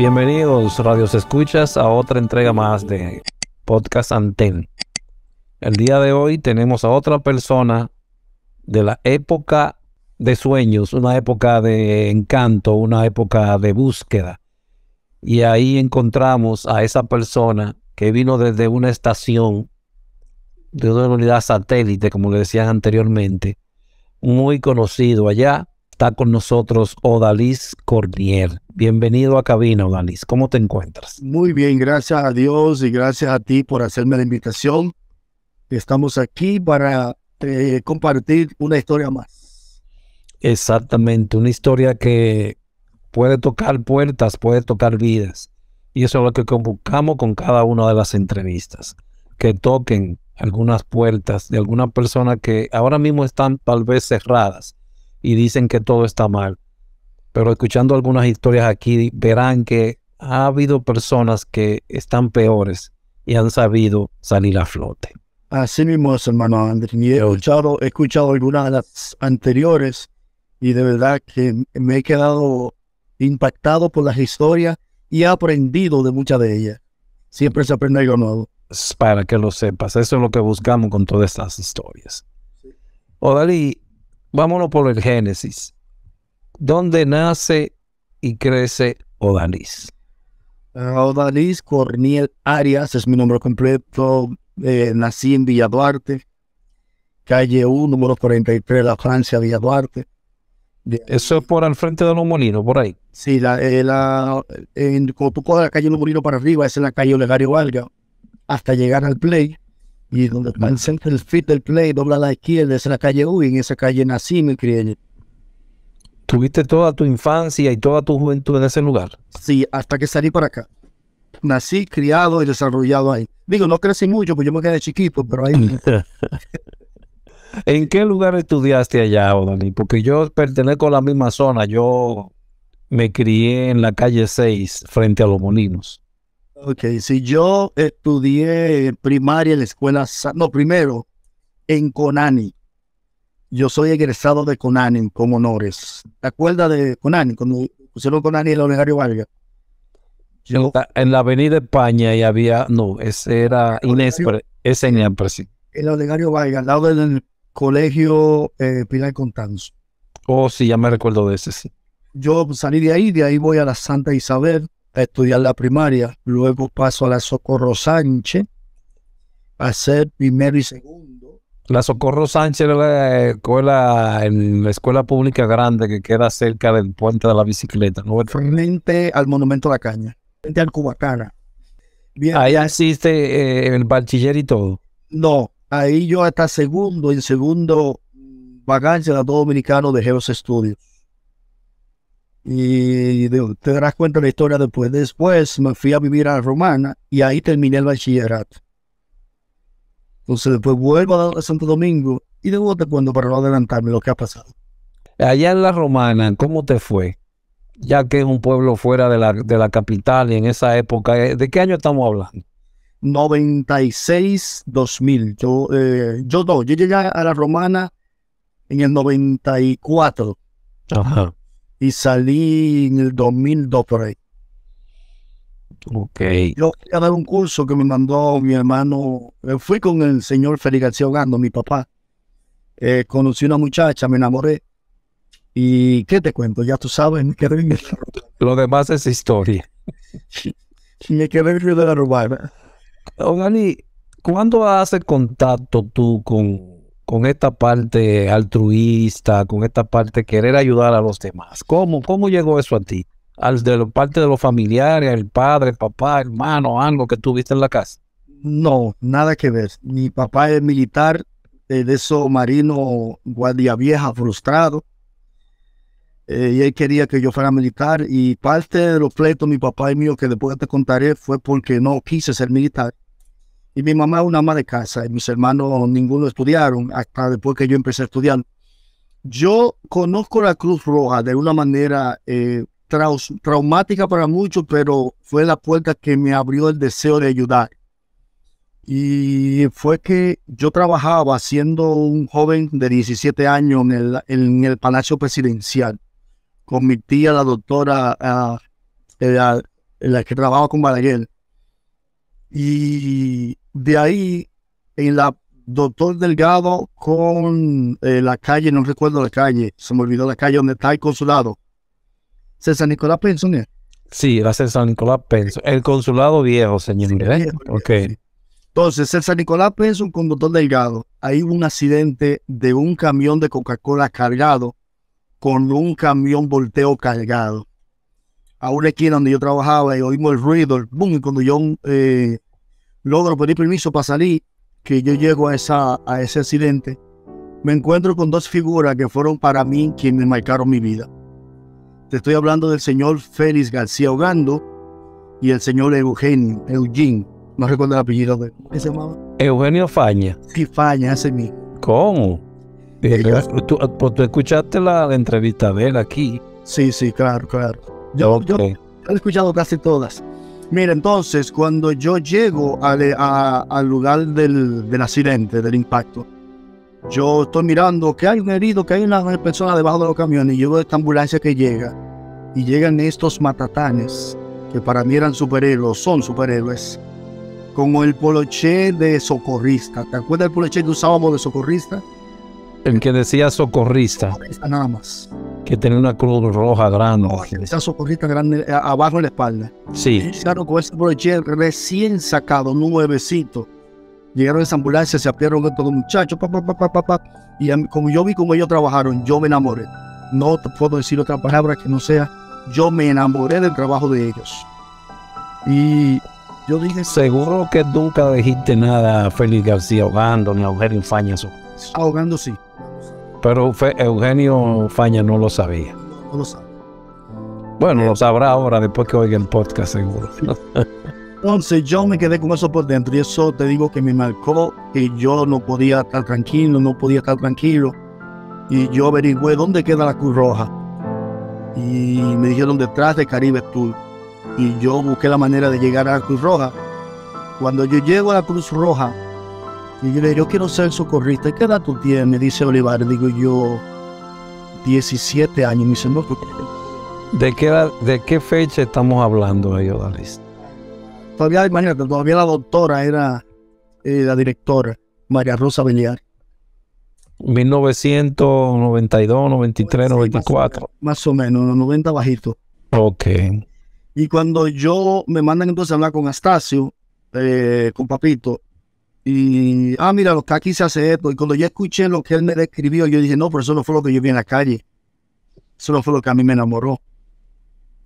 Bienvenidos, Radios Escuchas, a otra entrega más de Podcast Antel. El día de hoy tenemos a otra persona de la época de sueños, una época de encanto, una época de búsqueda. Y ahí encontramos a esa persona que vino desde una estación, de una unidad satélite, como le decían anteriormente, muy conocido allá. Está con nosotros Odalis Cornier. Bienvenido a Cabina, Danis. ¿Cómo te encuentras? Muy bien, gracias a Dios y gracias a ti por hacerme la invitación. Estamos aquí para eh, compartir una historia más. Exactamente, una historia que puede tocar puertas, puede tocar vidas. Y eso es lo que convocamos con cada una de las entrevistas, que toquen algunas puertas de algunas personas que ahora mismo están tal vez cerradas y dicen que todo está mal pero escuchando algunas historias aquí verán que ha habido personas que están peores y han sabido salir a flote. Así mismo es, hermano Andrés. He escuchado, algunas de las anteriores y de verdad que me he quedado impactado por las historias y he aprendido de muchas de ellas. Siempre se aprende algo nuevo. Para que lo sepas, eso es lo que buscamos con todas estas historias. Odalí, vámonos por el Génesis. ¿Dónde nace y crece Odalis? Ah, Odalis Corniel Arias es mi nombre completo. Eh, nací en Villa Duarte, calle 1, número 43 de la Francia, Villa Duarte. Eso es por al frente de los molinos, por ahí. Sí, la, eh, en, cuando tú la calle Los Molinos para arriba, es en la calle Olegario Valga, hasta llegar al Play. Y donde está el centro del fit del Play, dobla a la izquierda, es la calle U, y en esa calle nací, me crié. ¿Tuviste toda tu infancia y toda tu juventud en ese lugar? Sí, hasta que salí para acá. Nací, criado y desarrollado ahí. Digo, no crecí mucho, porque yo me quedé chiquito, pero ahí... ¿En qué lugar estudiaste allá, Odani? Porque yo pertenezco a la misma zona. Yo me crié en la calle 6, frente a Los Molinos. Ok, si yo estudié primaria en la escuela, no, primero en Conani, yo soy egresado de Conanin con honores. ¿Te acuerdas de Conanin? Cuando pusieron Conanin el Olegario Valga. en, la, Avenida España y había, no, ese era Inés, ese en El, el Olegario Valga, al lado del colegio eh, Pilar Contanzo. Oh, sí, ya me recuerdo de ese, sí. Yo salí de ahí, de ahí voy a la Santa Isabel a estudiar la primaria, luego paso a la Socorro Sánchez a ser primero y segundo la Socorro Sánchez la escuela, en la escuela pública grande que queda cerca del puente de la bicicleta. ¿no? Frente al Monumento de la Caña, frente al Cubacana. Ahí asiste eh, el bachiller y todo. No, ahí yo hasta segundo, en segundo vacancia de dominicano dejé los estudios. Y te darás cuenta de la historia después. Después me fui a vivir a Romana y ahí terminé el bachillerato. Entonces después vuelvo a Santo Domingo y de te cuando para no adelantarme lo que ha pasado. Allá en La Romana, ¿cómo te fue? Ya que es un pueblo fuera de la, capital y en esa época, eh, ¿de qué año estamos hablando? 96, 2000. Yo, eh, yo yo llegué a La Romana en el 94. Y salí en el 2002 por ahí. Ok. Yo fui a dar un curso que me mandó mi hermano. Eh, fui con el señor Félix García mi papá. Eh, conocí una muchacha, me enamoré. ¿Y qué te cuento? Ya tú sabes, me Lo demás es historia. me quedé en de la ruba Ogani, ¿cuándo haces contacto tú con, con esta parte altruista, con esta parte querer ayudar a los demás? ¿Cómo, cómo llegó eso a ti? al de parte de los familiares, el padre, papá, hermano, algo que tuviste en la casa? No, nada que ver. Mi papá es militar, de eso marino guardia vieja frustrado. Eh, y él quería que yo fuera militar y parte de los pleitos mi papá y mío que después te contaré fue porque no quise ser militar y mi mamá es una ama de casa y mis hermanos ninguno estudiaron hasta después que yo empecé a estudiar yo conozco la Cruz Roja de una manera eh, traumática para muchos, pero fue la puerta que me abrió el deseo de ayudar. Y fue que yo trabajaba siendo un joven de 17 años en el, Palacio Presidencial con mi tía, la doctora, eh, la, que trabajaba con Balaguer. Y de ahí, en la doctor Delgado con eh, la calle, no recuerdo la calle, se me olvidó la calle donde está el consulado César San Nicolás Penson ¿eh? Sí, la César Nicolás Penson. El consulado viejo, señor. Sí, Entonces, César San Nicolás Penson un conductor Delgado, hay un accidente de un camión de Coca-Cola cargado con un camión volteo cargado. A una esquina donde yo trabajaba y oímos el ruido, el boom, y cuando yo eh, logro pedir permiso para salir, que yo llego a, esa, a ese accidente, me encuentro con dos figuras que fueron para mí quienes marcaron mi vida. Te estoy hablando del señor Félix García Ogando y el señor Eugenio, Eugene, no recuerdo el apellido de ese Eugenio Faña. Sí, Faña, ese mismo. ¿Cómo? ¿Tú, escuchaste la entrevista de él aquí. Sí, sí, claro, claro. Yo, he escuchado casi todas. Mira, entonces, cuando yo llego al, lugar del accidente, del impacto, yo estoy mirando que hay un herido, que hay una persona debajo de los camiones y yo veo esta ambulancia que llega. Y llegan estos matatanes, que para mí eran superhéroes, son superhéroes, como el poloché de socorrista. ¿Te acuerdas del poloché que usábamos de socorrista? El que decía socorrista. nada más. Que tenía una cruz roja grande. esa socorrista grande eh, abajo en la espalda. Sí. Claro, con ese poloché recién sacado, nuevecito Llegaron esa ambulancia, se apiaron estos dos muchachos, pa, pa, pa, y como yo vi cómo ellos trabajaron, yo me enamoré. No puedo decir otra palabra que no sea, yo me enamoré del trabajo de ellos. Y yo dije... Seguro que nunca dijiste nada a Félix García ahogando, ni a Eugenio Faña. Ahogando sí. Pero Eugenio Faña no lo sabía. No lo sabe. Bueno, lo sabrá ahora después que oiga el podcast seguro. Entonces yo me quedé con eso por dentro y eso te digo que me marcó que yo no podía estar tranquilo, no podía estar tranquilo. Y yo averigüé dónde queda la Cruz Roja. Y me dijeron detrás de Caribe Tour. Y yo busqué la manera de llegar a la Cruz Roja. Cuando yo llego a la Cruz Roja, y yo le digo, yo quiero ser socorrista. ¿Qué edad tú tienes? Me dice Olivar, Digo yo, 17 años. Me dice, no, ¿De qué, ¿De qué fecha estamos hablando ahí, todavía, imagínate, todavía la doctora era eh, la directora, María Rosa Beliar. 1992, 93, 94. Más o menos, los 90 bajito. Ok. Y cuando yo me mandan entonces a hablar con Astacio, eh, con Papito, y, ah, mira, lo que aquí se hace esto. Y cuando yo escuché lo que él me describió, yo dije, no, pero eso no fue lo que yo vi en la calle. Eso no fue lo que a mí me enamoró.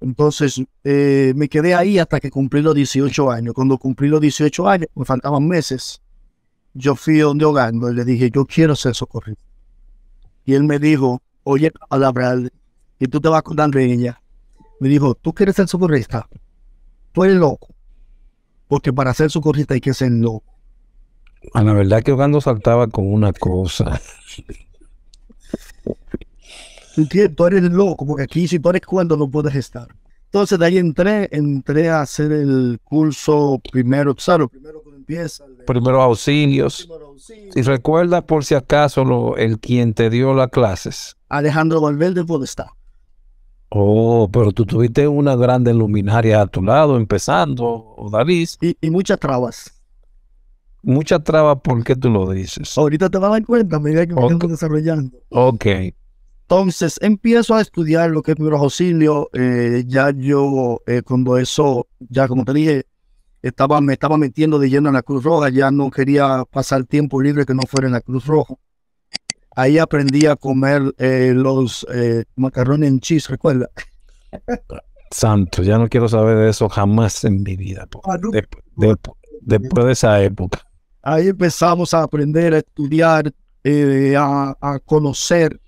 Entonces eh, me quedé ahí hasta que cumplí los 18 años. Cuando cumplí los 18 años, me faltaban meses, yo fui donde Ogando y le dije, yo quiero ser socorrista Y él me dijo, oye, a verdad, y tú te vas con de ella. Me dijo, tú quieres ser socorrista, tú eres loco. Porque para ser socorrista hay que ser loco. A la verdad que Ogando saltaba con una cosa tú, eres loco, porque aquí si tú eres cuando no puedes estar. Entonces de ahí entré, entré a hacer el curso primero, primero que empieza. auxilios. Y recuerda por si acaso el quien te dio las clases. Alejandro Valverde Podestá. Oh, pero tú tuviste una grande luminaria a tu lado empezando, David Y, y muchas trabas. Muchas trabas, ¿por qué tú lo dices? Ahorita te vas a dar cuenta, que me desarrollando. Ok, entonces empiezo a estudiar lo que es mi auxilios. Eh, ya yo, eh, cuando eso, ya como te dije, estaba, me estaba metiendo de lleno en la Cruz Roja. Ya no quería pasar tiempo libre que no fuera en la Cruz Roja. Ahí aprendí a comer eh, los eh, macarrones en cheese, ¿recuerda? Santo, ya no quiero saber de eso jamás en mi vida. Ah, después de esa época. Ahí empezamos a aprender, a estudiar, a, a, conocer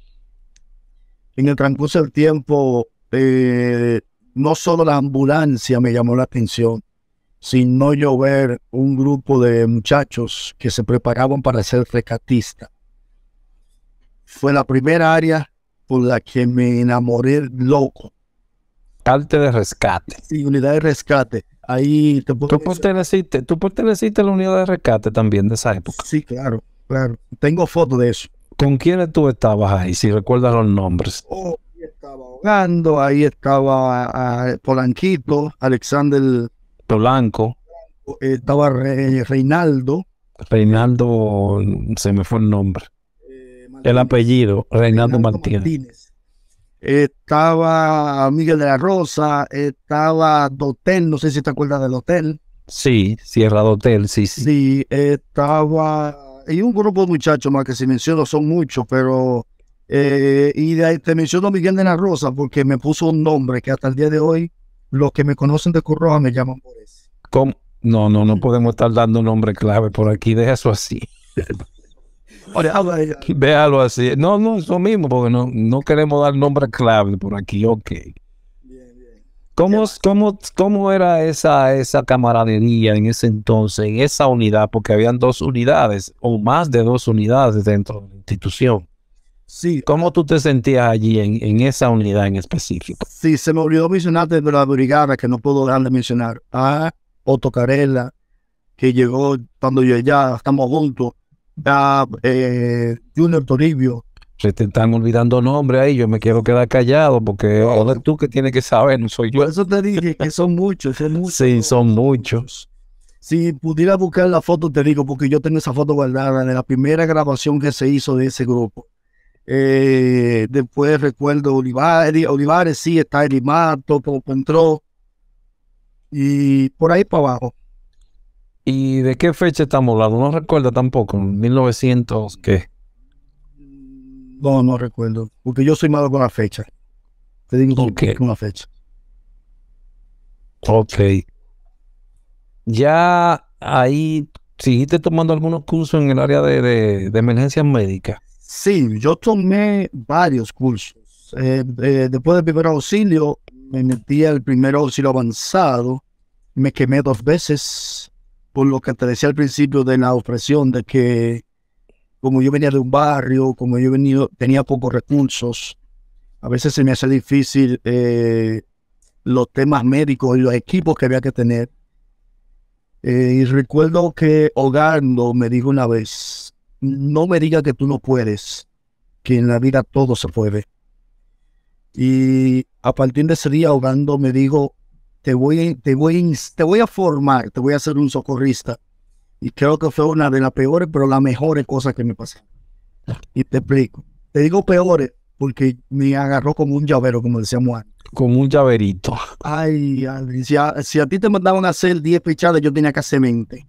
en el transcurso del tiempo, eh, no solo la ambulancia me llamó la atención, sino yo ver un grupo de muchachos que se preparaban para ser rescatistas. Fue la primera área por la que me enamoré loco. Parte de rescate. Sí, unidad de rescate. Ahí te Tú perteneciste, tú la unidad de rescate también de esa época. Sí, claro, claro. Tengo fotos de eso. ¿Con quiénes tú estabas ahí? Si recuerdas los nombres. Oh, ahí estaba ahogando, ahí estaba ah, Polanquito, Alexander Polanco. Estaba Reinaldo. Reinaldo, se me fue el nombre. Eh, el apellido, Reinaldo, Martínez. Estaba Miguel de la Rosa, estaba Dotel, no sé si te acuerdas del hotel. Sí, Sierra Dotel, sí, sí. Sí, estaba y un grupo de muchachos más que si menciono son muchos, pero eh, y de, te menciono Miguel de la Rosa porque me puso un nombre que hasta el día de hoy los que me conocen de Curroja me llaman por eso. No, no, no mm. podemos estar dando nombre clave por aquí, deja eso así. Véalo así. No, no, eso mismo, porque no, no queremos dar nombre clave por aquí, ok. ¿Cómo, cómo, era esa, esa camaradería en ese entonces, en esa unidad? Porque habían dos unidades o más de dos unidades dentro de la institución. Sí. ¿Cómo tú te sentías allí en, en, esa unidad en específico? Sí, se me olvidó mencionar de la brigada que no puedo dejar de mencionar. A Otto Carella, que llegó cuando yo ya estamos juntos. A eh, Junior Toribio, se te están olvidando nombres ahí, yo me quiero quedar callado porque ahora tú que tienes que saber, no soy yo. Por eso te dije que son muchos, son muchos. Sí, son muchos. Si pudiera buscar la foto, te digo, porque yo tengo esa foto guardada de la primera grabación que se hizo de ese grupo. Eh, después recuerdo Olivares, Olivares sí, está Elimato, entró y por ahí para abajo. ¿Y de qué fecha estamos hablando? No recuerda tampoco, 1900, ¿qué? No, no recuerdo. Porque yo soy malo con la fecha. Te digo okay. con la fecha. Ok. Ya ahí ¿sigiste tomando algunos cursos en el área de, de, de emergencias médicas? Sí, yo tomé varios cursos. Eh, después del primer auxilio, me metí al primer auxilio avanzado. Me quemé dos veces, por lo que te decía al principio de la opresión, de que como yo venía de un barrio, como yo venido, tenía pocos recursos, a veces se me hace difícil eh, los temas médicos y los equipos que había que tener. Eh, y recuerdo que Hogando me dijo una vez, no me diga que tú no puedes, que en la vida todo se puede. Y a partir de ese día me dijo, te voy, te voy, te voy a formar, te voy a hacer un socorrista. Y creo que fue una de las peores, pero las mejores cosas que me pasaron. Y te explico. Te digo peores porque me agarró como un llavero, como decíamos antes. Como un llaverito. Ay, si a, si a ti te mandaban a hacer 10 fichadas yo tenía que hacer 20.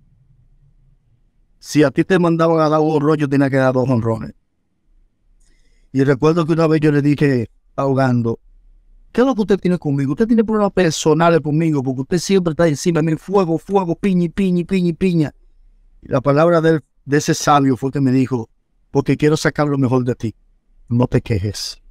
Si a ti te mandaban a dar un rollo, yo tenía que dar dos honrones. Y recuerdo que una vez yo le dije, ahogando, ¿qué es lo que usted tiene conmigo? Usted tiene problemas personales conmigo, porque usted siempre está encima de mí, fuego, fuego, piña, piña, piña, piña. La palabra de, ese sabio fue que me dijo, porque quiero sacar lo mejor de ti, no te quejes.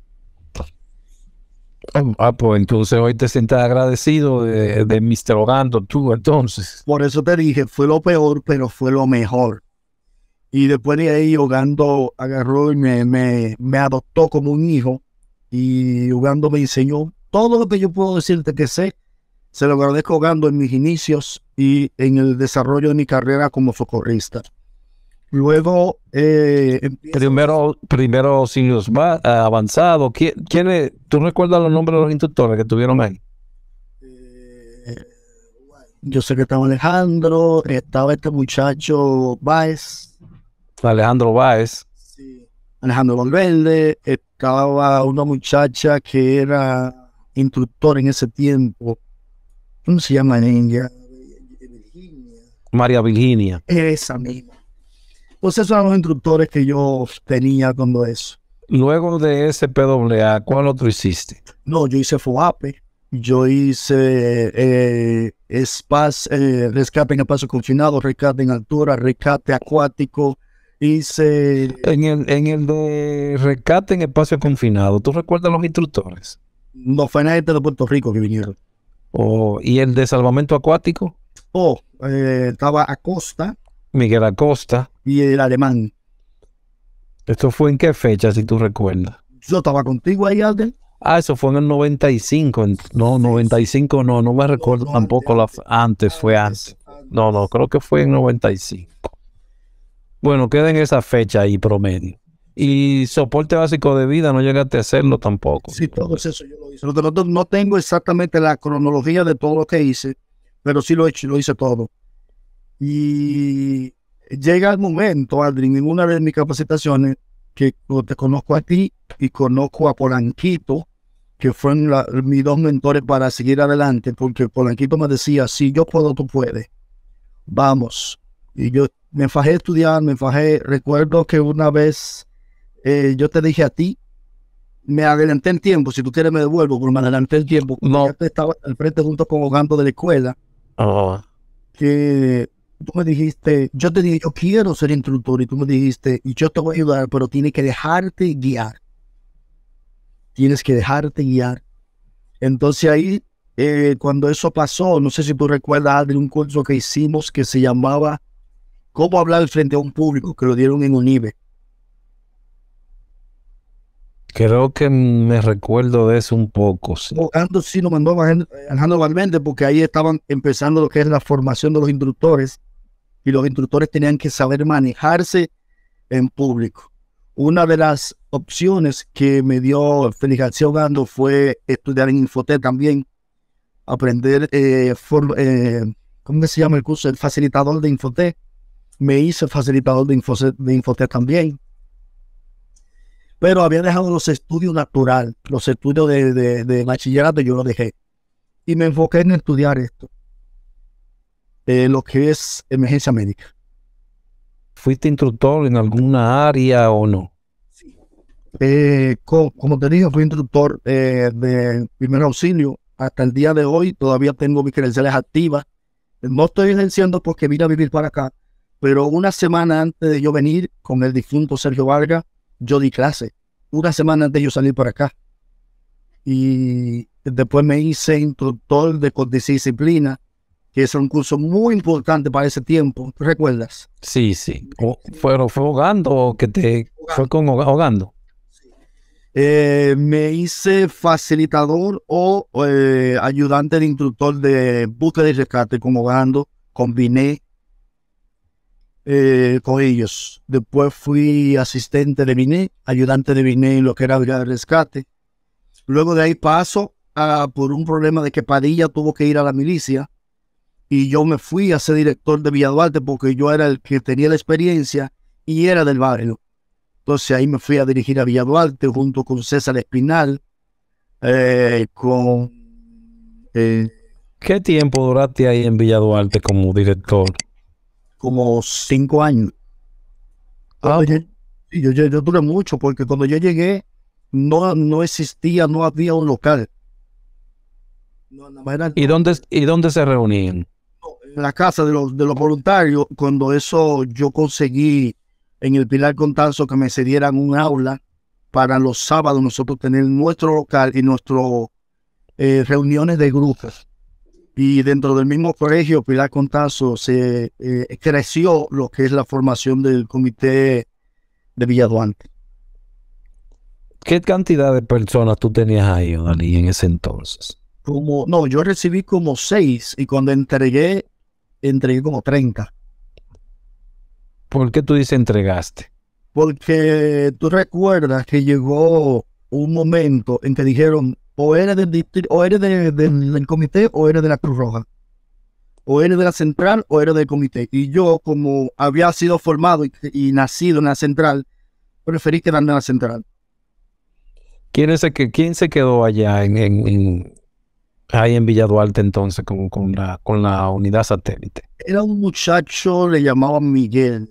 Oh, ah, pues entonces hoy te sientas agradecido de, de Mr. tú entonces. Por eso te dije, fue lo peor, pero fue lo mejor. Y después de ahí, Ogando agarró y me, adoptó como un hijo. Y Ogando me enseñó todo lo que yo puedo decirte que sé se lo agradezco jugando en mis inicios y en el desarrollo de mi carrera como socorrista. Luego, eh, primero, primero siglos más eh, avanzados. ¿Quién, ¿Tú recuerdas los nombres de los instructores que tuvieron ahí? Eh, yo sé que estaba Alejandro, estaba este muchacho Baez. Alejandro Baez. Sí. Alejandro Valverde, estaba una muchacha que era instructor en ese tiempo, ¿Cómo se llama en Virginia. María Virginia. Esa misma. Pues esos eran los instructores que yo tenía cuando eso. Luego de SPWA, ¿cuál otro hiciste? No, yo hice FOAPE, yo hice eh, eh, rescate en espacio confinado, rescate en altura, rescate acuático, hice... En el, de rescate en espacio confinado, ¿tú recuerdas los instructores? Los fue de Puerto Rico que vinieron. ¿Y el de salvamento acuático? Oh, estaba Acosta. Miguel Acosta. Y el alemán. ¿Esto fue en qué fecha, si tú recuerdas? Yo estaba contigo ahí, Alden. Ah, eso fue en el 95. no, 95 no, no me recuerdo tampoco. Antes, antes, fue antes. No, no, creo que fue en 95. Bueno, queda en esa fecha ahí promedio y soporte básico de vida no llegaste a hacerlo tampoco. Sí, todo eso yo lo hice. No, tengo exactamente la cronología de todo lo que hice, pero sí lo he hecho, lo hice todo. Y llega el momento, Adri, en una de mis capacitaciones, que te conozco a ti y conozco a Polanquito, que fueron mis dos mentores para seguir adelante, porque Polanquito me decía, si yo puedo, tú puedes. Vamos. Y yo me fajé a estudiar, me fajé. Recuerdo que una vez eh, yo te dije a ti, me adelanté en tiempo, si tú quieres me devuelvo, pero me adelanté el tiempo. No. estaba al frente junto con Ogando de la escuela. Oh. Que tú me dijiste, yo te dije, yo quiero ser instructor y tú me dijiste, y yo te voy a ayudar, pero tienes que dejarte guiar. Tienes que dejarte guiar. Entonces ahí, eh, cuando eso pasó, no sé si tú recuerdas, de un curso que hicimos que se llamaba ¿Cómo hablar frente a un público? que lo dieron en UNIBE. Creo que me recuerdo de eso un poco. Sí. Alejandro sí mandó a Alejandro Valverde porque ahí estaban empezando lo que es la formación de los instructores y los instructores tenían que saber manejarse en público. Una de las opciones que me dio Félix García fue estudiar en Infotec también, aprender, eh, eh, ¿cómo se llama el curso? El facilitador de Infotec. Me hice facilitador de Infotec, de Infotec también pero había dejado los estudios natural, los estudios de, de, de bachillerato, yo lo dejé. Y me enfoqué en estudiar esto, eh, lo que es emergencia médica. ¿Fuiste instructor en alguna área o no? Sí. Eh, como, te dije, fui instructor eh, de primer auxilio. Hasta el día de hoy todavía tengo mis credenciales activas. No estoy ejerciendo porque vine a vivir para acá, pero una semana antes de yo venir con el difunto Sergio Vargas, yo di clase una semana antes de yo salir por acá. Y después me hice instructor de disciplina, que es un curso muy importante para ese tiempo. ¿Recuerdas? Sí, sí. O, ¿Fue, ahogando o que te fue con ahogando? Eh, me hice facilitador o eh, ayudante de instructor de búsqueda y rescate con ahogando. Combiné eh, con ellos. Después fui asistente de Viné ayudante de Viné en lo que era Brigada de Rescate. Luego de ahí paso por un problema de que Padilla tuvo que ir a la milicia y yo me fui a ser director de Duarte porque yo era el que tenía la experiencia y era del barrio. Entonces ahí me fui a dirigir a Duarte junto con César Espinal, eh, con... Eh, ¿Qué tiempo duraste ahí en Duarte como director? como cinco años. Ah. Yo, yo, duré mucho porque cuando yo llegué no, no existía, no había un local. ¿Y, dónde, ¿Y dónde se reunían? En la casa de los, de los voluntarios, cuando eso yo conseguí en el Pilar Contanzo que me cedieran un aula para los sábados nosotros tener nuestro local y nuestras eh, reuniones de grupos. Y dentro del mismo colegio, Pilar Contazo, se eh, creció lo que es la formación del comité de Villaduante. ¿Qué cantidad de personas tú tenías ahí, Dani, en ese entonces? Como, no, yo recibí como seis y cuando entregué, entregué como treinta. ¿Por qué tú dices entregaste? Porque tú recuerdas que llegó un momento en que dijeron o eres del, distrito o eres del comité o eres de la Cruz Roja. O eres de la central o eres del comité. Y yo, como había sido formado y, nacido en la central, preferí quedarme en la central. ¿Quién, es el que, quién se quedó allá en, en, en ahí en Villa entonces con, con, la, con la unidad satélite? Era un muchacho, le llamaban Miguel.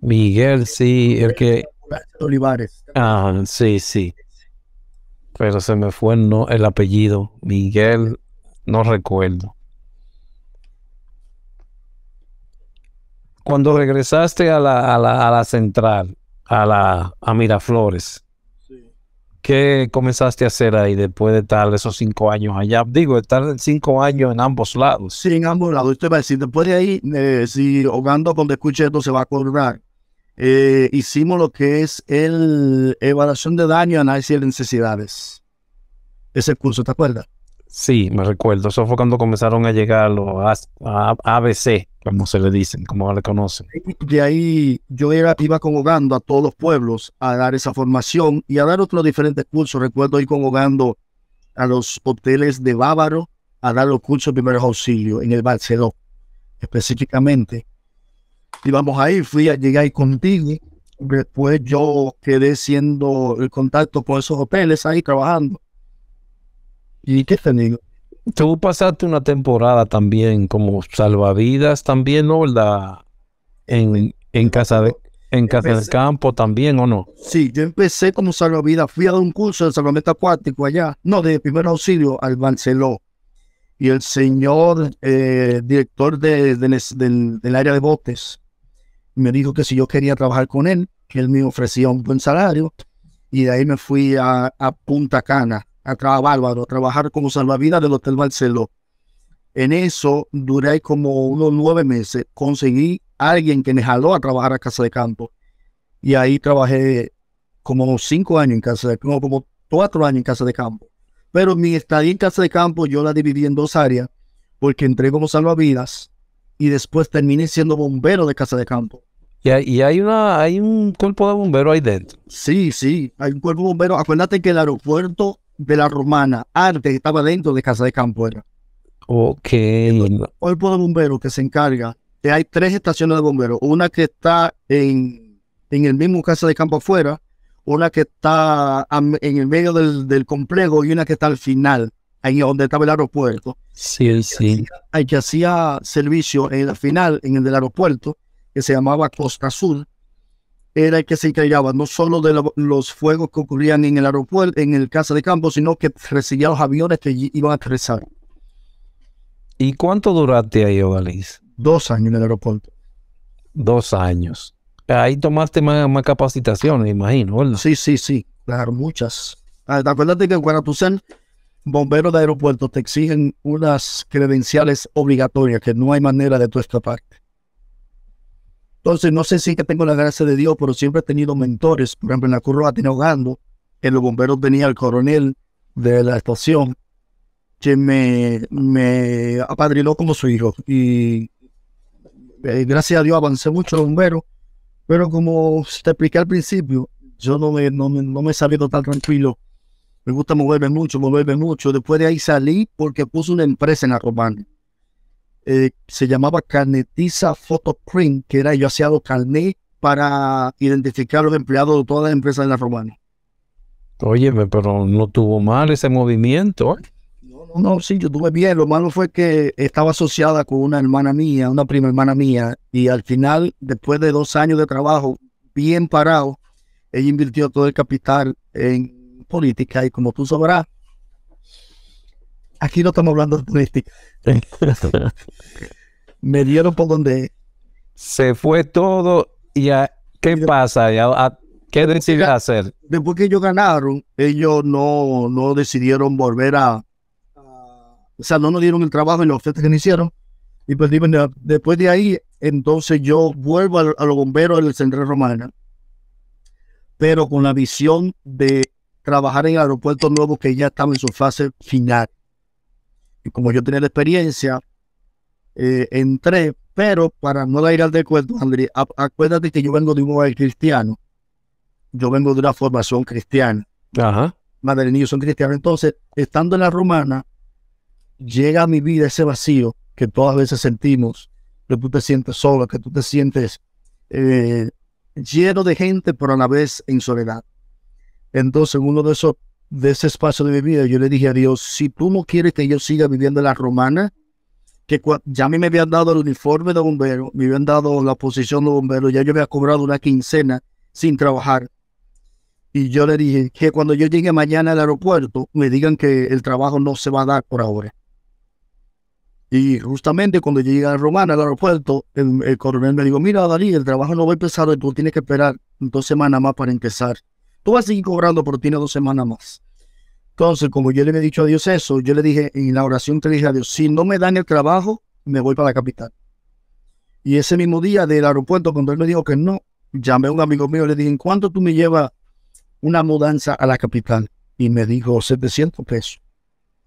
Miguel, sí, el que, Olivares. Ah, sí, sí. Pero se me fue el, no, el apellido. Miguel, no recuerdo. Cuando regresaste a la, central, a, la, Miraflores, ¿qué comenzaste a hacer ahí después de estar esos cinco años allá? Digo, estar cinco años en ambos lados. Sí, en ambos lados. Usted va a después de ahí, eh, si Ogando cuando escuche esto se va a acordar eh, hicimos lo que es el evaluación de daño, análisis de necesidades. Ese curso, ¿te acuerdas? Sí, me recuerdo. Eso fue cuando comenzaron a llegar los ABC, como se le dicen, como le conocen. De ahí yo iba convocando a todos los pueblos a dar esa formación y a dar otros diferentes cursos. Recuerdo ir convocando a los hoteles de Bávaro a dar los cursos de primeros auxilios en el Barceló, específicamente íbamos a ir, fui a llegar contigo. Después yo quedé siendo el contacto por esos hoteles ahí trabajando. ¿Y qué tenido digo? Tú pasaste una temporada también como salvavidas también, ¿no? en, en casa de en casa del campo también, ¿o no? Sí, yo empecé como salvavidas. Fui a dar un curso de salvamento acuático allá. No, de primer auxilio al Barceló. Y el señor eh, director del, del área de botes me dijo que si yo quería trabajar con él, que él me ofrecía un buen salario. Y de ahí me fui a, Punta Cana, a Bárbaro, a trabajar como salvavidas del Hotel Marcelo. En eso duré como unos nueve meses. Conseguí alguien que me jaló a trabajar a Casa de Campo. Y ahí trabajé como cinco años en Casa de Campo, como cuatro años en Casa de Campo. Pero mi estadía en Casa de Campo yo la dividí en dos áreas, porque entré como salvavidas y después terminé siendo bombero de casa de campo. Y hay, hay, una, hay un cuerpo de bombero ahí dentro. Sí, sí, hay un cuerpo de bombero. Acuérdate que el aeropuerto de la Romana antes estaba dentro de casa de campo. Era. Ok. El cuerpo de bombero que se encarga. hay tres estaciones de bomberos. Una que está en, el mismo casa de campo afuera, una que está en el medio del, del complejo y una que está al final ahí donde estaba el aeropuerto. Sí, sí. El que hacía servicio en la final, en el del aeropuerto, que se llamaba Costa Azul, era el que se encargaba no solo de los fuegos que ocurrían en el aeropuerto, en el casa de campo, sino que recibía los aviones que iban a aterrizar. ¿Y cuánto duraste ahí, Ovalis? Dos años en el aeropuerto. Dos años. Ahí tomaste más, capacitaciones, imagino, ¿verdad? Sí, sí, sí. Claro, muchas. Ah, Acuérdate que en Guaratuzán bomberos de aeropuertos te exigen unas credenciales obligatorias que no hay manera de tu escaparte. Entonces, no sé si que tengo la gracia de Dios, pero siempre he tenido mentores. Por ejemplo, en la Curva de ahogando. En los bomberos venía el coronel de la estación que me, me apadrinó como su hijo. Y eh, gracias a Dios avancé mucho los bomberos. Pero como te expliqué al principio, yo no me, no, no me he sabido tan tranquilo me gusta moverme mucho, moverme mucho. Después de ahí salí porque puse una empresa en la Eh, se llamaba Carnetiza print que era yo hacía los para identificar a los empleados de todas las empresas en la romana. Óyeme, pero no tuvo mal ese movimiento. ¿eh? No, no, no, sí, yo tuve bien. Lo malo fue que estaba asociada con una hermana mía, una prima hermana mía, y al final, después de dos años de trabajo bien parado, ella invirtió todo el capital en política y como tú sabrás, aquí no estamos hablando de política. Me dieron por donde... Se fue todo y ¿qué pasa? ¿Y ¿Qué hacer? Después que ellos ganaron, ellos no, decidieron volver a... O sea, no nos dieron el trabajo en los ofertas que nos hicieron. Y pues, después de ahí, entonces yo vuelvo a, los bomberos del centro Romana, pero con la visión de trabajar en aeropuertos nuevos que ya estaban en su fase final. Y como yo tenía la experiencia, eh, entré, pero para no ir al de acuérdate que yo vengo de un hogar cristiano. Yo vengo de una formación cristiana. Madre Madre niños son cristianos. Entonces, estando en la romana, llega a mi vida ese vacío que todas veces sentimos, que tú te sientes solo, que tú te sientes eh, lleno de gente, pero a la vez en soledad. Entonces, en uno de esos, de ese espacio de mi vida, yo le dije a Dios, si tú no quieres que yo siga viviendo en la romana, que ya a mí me habían dado el uniforme de bombero, me habían dado la posición de bombero, ya yo había cobrado una quincena sin trabajar. Y yo le dije que cuando yo llegue mañana al aeropuerto, me digan que el trabajo no se va a dar por ahora. Y justamente cuando yo llegué a la Romana, al aeropuerto, el, el coronel me dijo, mira, Dalí, el trabajo no va a empezar, tú tienes que esperar dos semanas más para empezar tú vas a seguir cobrando, pero tienes dos semanas más. Entonces, como yo le había dicho a Dios eso, yo le dije en la oración que le dije a Dios, si no me dan el trabajo, me voy para la capital. Y ese mismo día del aeropuerto, cuando él me dijo que no, llamé a un amigo mío y le dije, ¿en cuánto tú me llevas una mudanza a la capital? Y me dijo, 700 pesos.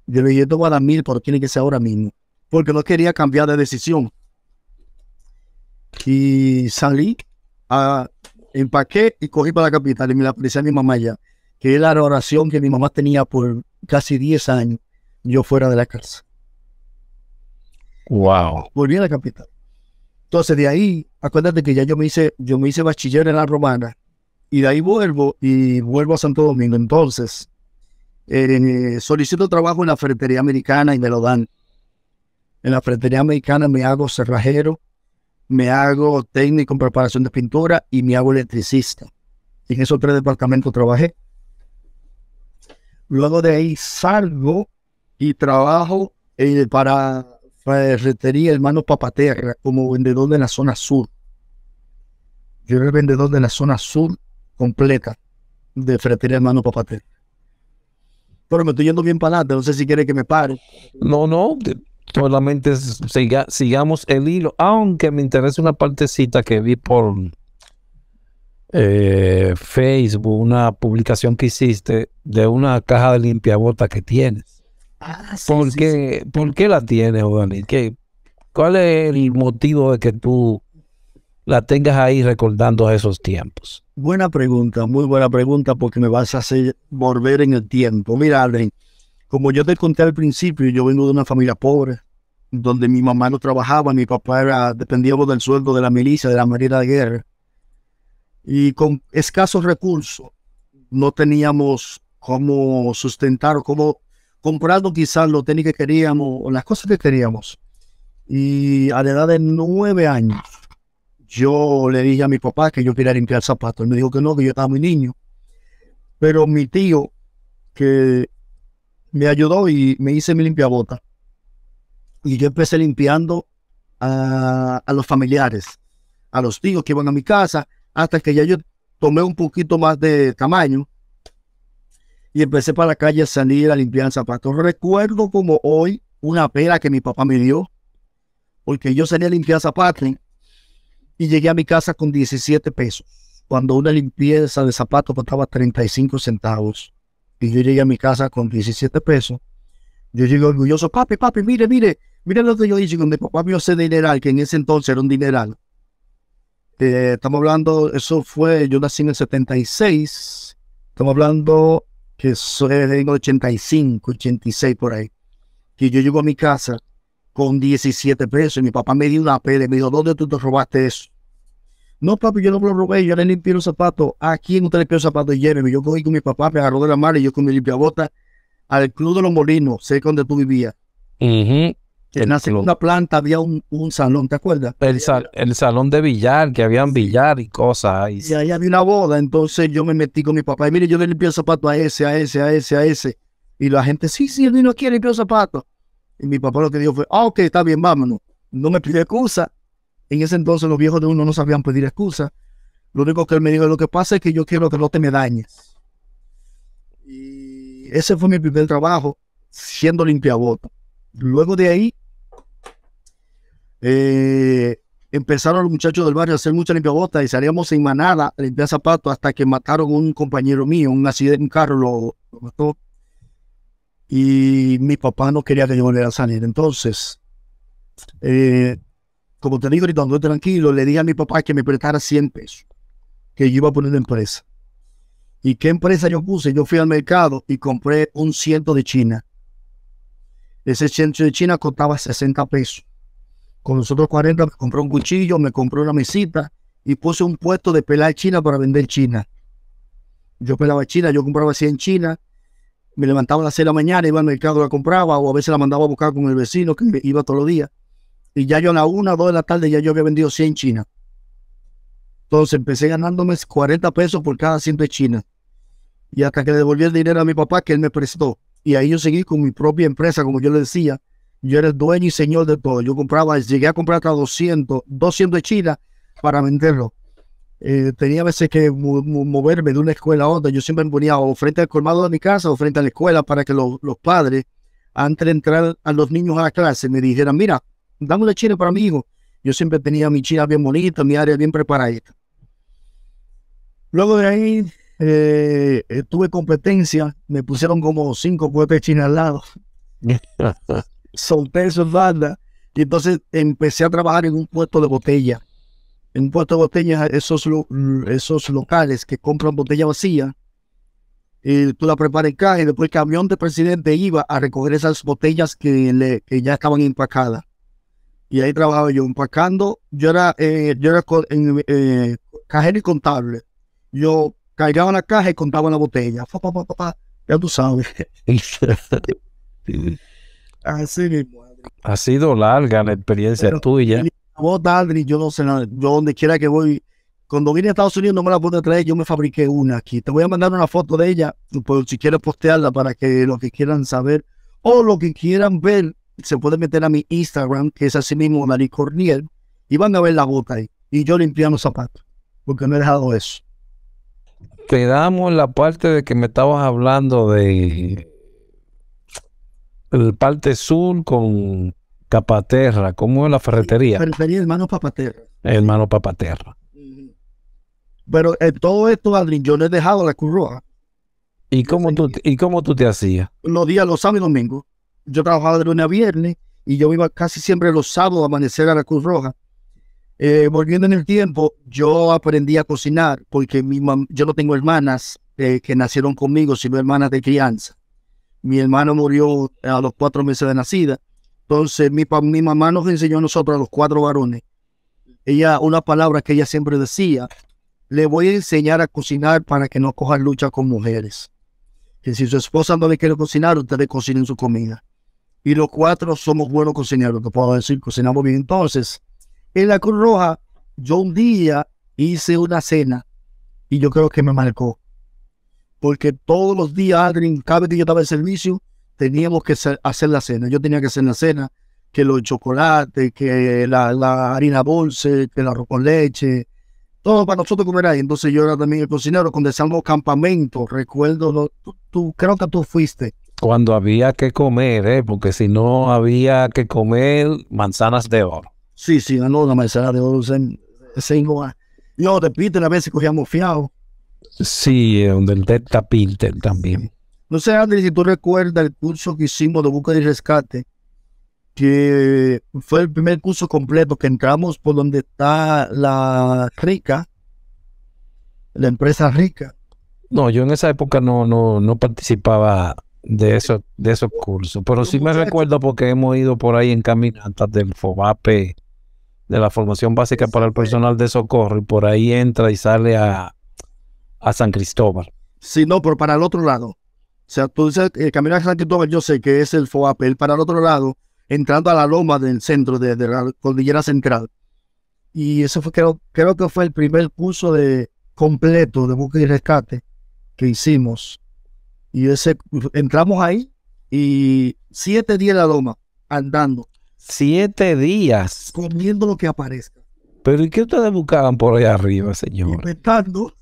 Yo le dije, esto va a dar mil, pero tiene que ser ahora mismo. Porque no quería cambiar de decisión. Y salí a, empaqué y cogí para la capital y me la presenté a mi mamá ya, que era la oración que mi mamá tenía por casi 10 años, yo fuera de la casa. Wow. Volví a la capital. Entonces de ahí, acuérdate que ya yo me hice, yo me hice bachiller en la romana y de ahí vuelvo y vuelvo a Santo Domingo. Entonces, eh, solicito trabajo en la ferretería americana y me lo dan. En la ferretería americana me hago cerrajero me hago técnico en preparación de pintura y me hago electricista. En esos tres departamentos trabajé. Luego de ahí salgo y trabajo eh, para ferretería hermano Papaterra como vendedor de la zona sur. Yo era el vendedor de la zona sur completa de ferretería hermano Papaterra. Pero me estoy yendo bien para adelante, no sé si quiere que me pare. No, no, solamente sigamos el hilo, aunque me interesa una partecita que vi por eh, Facebook, una publicación que hiciste de una caja de limpiabotas que tienes. Ah, ¿Por, qué, la tienes, Owen? ¿Cuál es el motivo de que tú la tengas ahí recordando esos tiempos? Buena pregunta, muy buena pregunta, porque me vas a hacer volver en el tiempo. Mira, Adrián, como yo te conté al principio, yo vengo de una familia pobre, donde mi mamá no trabajaba, mi papá era, dependíamos del sueldo de la milicia, de la marina de guerra. Y con escasos recursos, no teníamos cómo sustentar cómo comprando quizás lo tenis que queríamos o las cosas que queríamos. Y a la edad de nueve años, yo le dije a mi papá que yo quería limpiar zapatos. Él me dijo que no, que yo estaba muy niño. Pero mi tío, que me ayudó y me hice mi limpiabota. Y yo empecé limpiando a, los familiares, a los tíos que iban a mi casa, hasta que ya yo tomé un poquito más de tamaño y empecé para la calle a salir a limpiar zapatos. Recuerdo como hoy una pera que mi papá me dio, porque yo salí a limpiar zapatos y llegué a mi casa con 17 pesos, cuando una limpieza de zapatos costaba 35 centavos y yo llegué a mi casa con 17 pesos, yo llegué orgulloso, papi, papi, mire, mire, mire lo que yo hice cuando mi papá vio ese dineral, que en ese entonces era un dineral. Eh, estamos hablando, eso fue, yo nací en el 76, estamos hablando que soy en 85, 86 por ahí, que yo llego a mi casa con 17 pesos y mi papá me dio una pele, me dijo, ¿dónde tú te robaste eso? No, papi, yo no lo robé, yo le limpié los zapatos. ¿A quién usted limpió los zapatos? Lléveme. Yo cogí con mi papá, me agarró de la mano y yo con mi limpiabota al Club de los Molinos, cerca donde tú vivías. En la segunda planta había un, salón, ¿te acuerdas? El, el, salón de billar, que habían billar y cosas. Y... y ahí había una boda, entonces yo me metí con mi papá. Y mire, yo le limpié los zapato a ese, a ese, a ese, a ese. Y la gente, sí, sí, el quiere quiere los zapatos. Y mi papá lo que dijo fue, ah, ok, está bien, vámonos. No me pide excusa. En ese entonces los viejos de uno no sabían pedir excusa. Lo único que él me dijo, lo que pasa es que yo quiero que no te me dañes. Y ese fue mi primer trabajo siendo limpiabota. Luego de ahí, eh, empezaron los muchachos del barrio a hacer mucha limpiabota y salíamos en manada a limpiar zapatos hasta que mataron a un compañero mío, un accidente, un carro Y mi papá no quería que yo volviera a salir. Entonces, eh, como te digo, ahorita tranquilo, le dije a mi papá que me prestara 100 pesos, que yo iba a poner la empresa. ¿Y qué empresa yo puse? Yo fui al mercado y compré un ciento de China. Ese ciento de China costaba 60 pesos. Con los otros 40 me compré un cuchillo, me compré una mesita y puse un puesto de pelar China para vender China. Yo pelaba China, yo compraba 100 China, me levantaba a las 6 de la mañana, iba al mercado, la compraba o a veces la mandaba a buscar con el vecino que iba todos los días. Y ya yo a la una, dos de la tarde, ya yo había vendido 100 chinas. Entonces empecé ganándome 40 pesos por cada 100 de China. Y hasta que le devolví el dinero a mi papá, que él me prestó. Y ahí yo seguí con mi propia empresa, como yo le decía. Yo era el dueño y señor de todo. Yo compraba, llegué a comprar hasta 200, 200 de China para venderlo. Eh, tenía a veces que moverme de una escuela a otra. Yo siempre me ponía o frente al colmado de mi casa o frente a la escuela para que los padres, antes de entrar a los niños a la clase, me dijeran, mira, dame una china para mi hijo. Yo siempre tenía mi china bien bonita, mi área bien preparada Luego de ahí eh, tuve competencia, me pusieron como cinco puestos china al lado. Solté esos bandas y entonces empecé a trabajar en un puesto de botella. En un puesto de botella, esos, esos locales que compran botella vacía, y eh, tú la preparas en y después el camión del presidente iba a recoger esas botellas que ya estaban empacadas y ahí trabajaba yo empacando. Yo era, eh, yo era en, eh, cajero y contable. Yo cargaba la caja y contaba la botella. ya tú sabes. Así mismo. Ha sido larga la experiencia tuya. yo no sé, yo donde quiera que voy, cuando vine a Estados Unidos no me la pude traer, yo me fabriqué una aquí. Te voy a mandar una foto de ella, pues, si quieres postearla para que los que quieran saber o lo que quieran ver se puede meter a mi Instagram, que es así mismo, Maricorniel, y van a ver la gota ahí. Y yo limpiando zapatos, porque no he dejado eso. damos la parte de que me estabas hablando de el parte sur con Capaterra, ¿cómo es la ferretería? Ferretería Hermano Papaterra. Hermano Papaterra. Pero en eh, todo esto, Adrián, yo no he dejado la curroa. ¿Y cómo, tú, ¿Y cómo tú te hacías? Los días, los sábados y domingos yo trabajaba de lunes a viernes y yo iba casi siempre los sábados a amanecer a la Cruz Roja. Eh, volviendo en el tiempo, yo aprendí a cocinar porque mi yo no tengo hermanas eh, que nacieron conmigo, sino hermanas de crianza. Mi hermano murió a los cuatro meses de nacida. Entonces, mi, mamá nos enseñó a nosotros, a los cuatro varones, ella, una palabra que ella siempre decía, le voy a enseñar a cocinar para que no cojan lucha con mujeres. Que si su esposa no le quiere cocinar, ustedes cocinen su comida y los cuatro somos buenos cocineros, te puedo decir, cocinamos bien. Entonces, en la Cruz Roja, yo un día hice una cena y yo creo que me marcó. Porque todos los días, Adrien, cada vez que yo estaba en servicio, teníamos que hacer la cena. Yo tenía que hacer la cena, que los chocolates, que la, harina bolsa, que la arroz con leche, todo para nosotros comer ahí. Entonces yo era también el cocinero, cuando hacíamos campamento, recuerdo, creo que tú fuiste cuando había que comer, ¿eh? porque si no había que comer manzanas de oro. Sí, sí, no, una manzana de oro se, se No, de Peter a veces cogíamos fiado. Sí, eh, donde el Delta Pinter también. No sé, Andrés, si tú recuerdas el curso que hicimos de búsqueda y rescate, que fue el primer curso completo que entramos por donde está la rica, la empresa rica. No, yo en esa época no, no, no participaba de esos de esos cursos. Pero sí me recuerdo porque hemos ido por ahí en caminatas del FOBAPE, de la formación básica para el personal de socorro, y por ahí entra y sale a, a San Cristóbal. Sí, no, pero para el otro lado. O sea, tú dices, el eh, camino a San Cristóbal, yo sé que es el él para el otro lado, entrando a la loma del centro, de, la cordillera central. Y eso fue, creo, creo que fue el primer curso de completo de búsqueda y rescate que hicimos y ese, entramos ahí y siete días en la loma, andando. Siete días. Comiendo lo que aparezca. Pero ¿y qué ustedes buscaban por ahí arriba, señor? Inventando.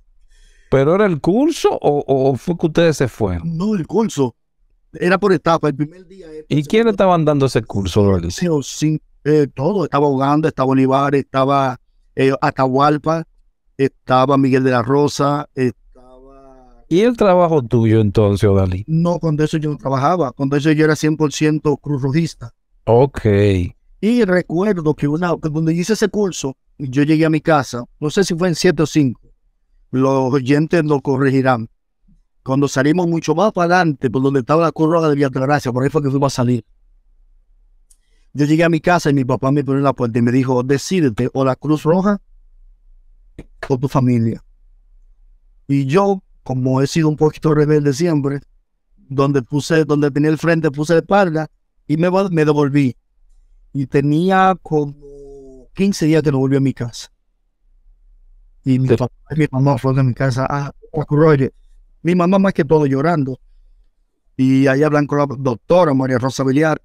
¿Pero era el curso o, fue que ustedes se fueron? No, el curso. Era por etapa, el primer día. ¿Y quién estaba dando ese curso, eh, todo. Estaba Uganda, estaba Bolívar, estaba eh, Atahualpa, estaba Miguel de la Rosa, estaba ¿Y el trabajo tuyo entonces, Dalí? No, cuando eso yo no trabajaba, cuando eso yo era 100% cruz cruzrojista. Ok. Y recuerdo que una, cuando hice ese curso, yo llegué a mi casa, no sé si fue en 7 o 5, los oyentes nos corregirán. Cuando salimos mucho más para adelante, por donde estaba la Cruz Roja de Villa Gracia, por ahí fue que fuimos a salir. Yo llegué a mi casa y mi papá me pone en la puerta y me dijo, decídete o la Cruz Roja o tu familia. Y yo como he sido un poquito rebelde siempre, donde puse, donde tenía el frente, puse la espalda y me, devolví. Y tenía como 15 días que no volví a mi casa. Y mi, mamá fue de mi casa a Mi mamá más que todo llorando. Y ahí hablan con la doctora María Rosa Villar.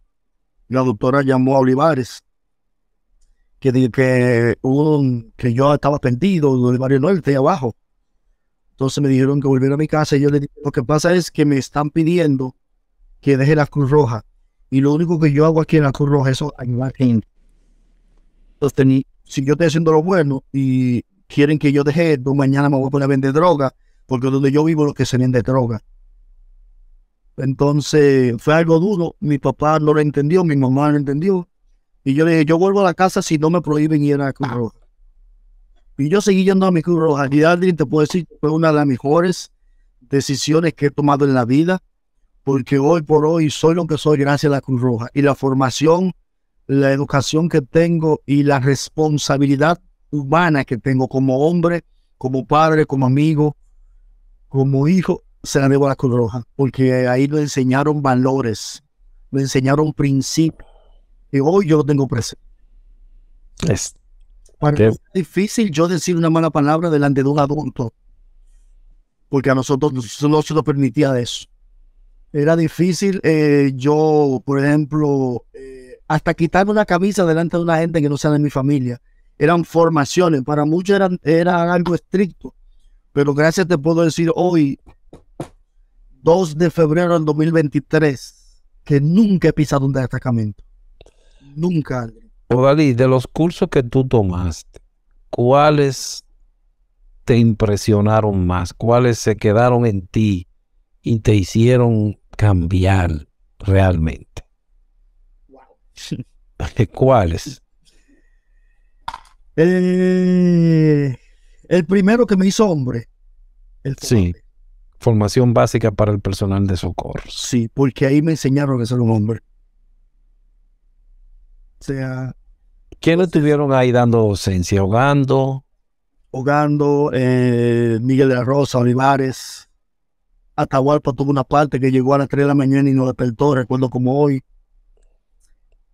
La doctora llamó a Olivares. Que, que, un, que yo estaba perdido, Olivares Norte, abajo. Entonces me dijeron que volviera a mi casa y yo le dije, lo que pasa es que me están pidiendo que deje la Cruz Roja. Y lo único que yo hago aquí en la Cruz Roja es ayudar gente. Entonces, si yo estoy haciendo lo bueno y quieren que yo deje mañana me voy a poner a vender droga, porque donde yo vivo lo que se vende droga. Entonces fue algo duro, mi papá no lo entendió, mi mamá no lo entendió. Y yo le dije, yo vuelvo a la casa si no me prohíben ir a la Cruz ah. Roja. Y yo seguí yendo a mi Cruz Roja. Y Adrien te puedo decir que fue una de las mejores decisiones que he tomado en la vida, porque hoy por hoy soy lo que soy gracias a la Cruz Roja. Y la formación, la educación que tengo y la responsabilidad humana que tengo como hombre, como padre, como amigo, como hijo, se la debo a la Cruz Roja, porque ahí me enseñaron valores, me enseñaron principios, y hoy yo lo tengo presente. Para es difícil yo decir una mala palabra delante de un adulto, porque a nosotros no se nos permitía eso. Era difícil eh, yo, por ejemplo, eh, hasta quitarme una camisa delante de una gente que no sea de mi familia. Eran formaciones, para muchos eran, era algo estricto, pero gracias te puedo decir hoy, 2 de febrero del 2023, que nunca he pisado un destacamento. Nunca. Odalí, oh, de los cursos que tú tomaste, ¿cuáles te impresionaron más? ¿Cuáles se quedaron en ti y te hicieron cambiar realmente? Wow. ¿Cuáles? El, primero que me hizo hombre. sí. Formación básica para el personal de socorro. Sí, porque ahí me enseñaron a ser un hombre. O sea, ¿Quiénes estuvieron ahí dando docencia? ¿Hogando? Hogando, eh, Miguel de la Rosa, Olivares. Atahualpa tuvo una parte que llegó a las 3 de la mañana y no despertó, recuerdo como hoy.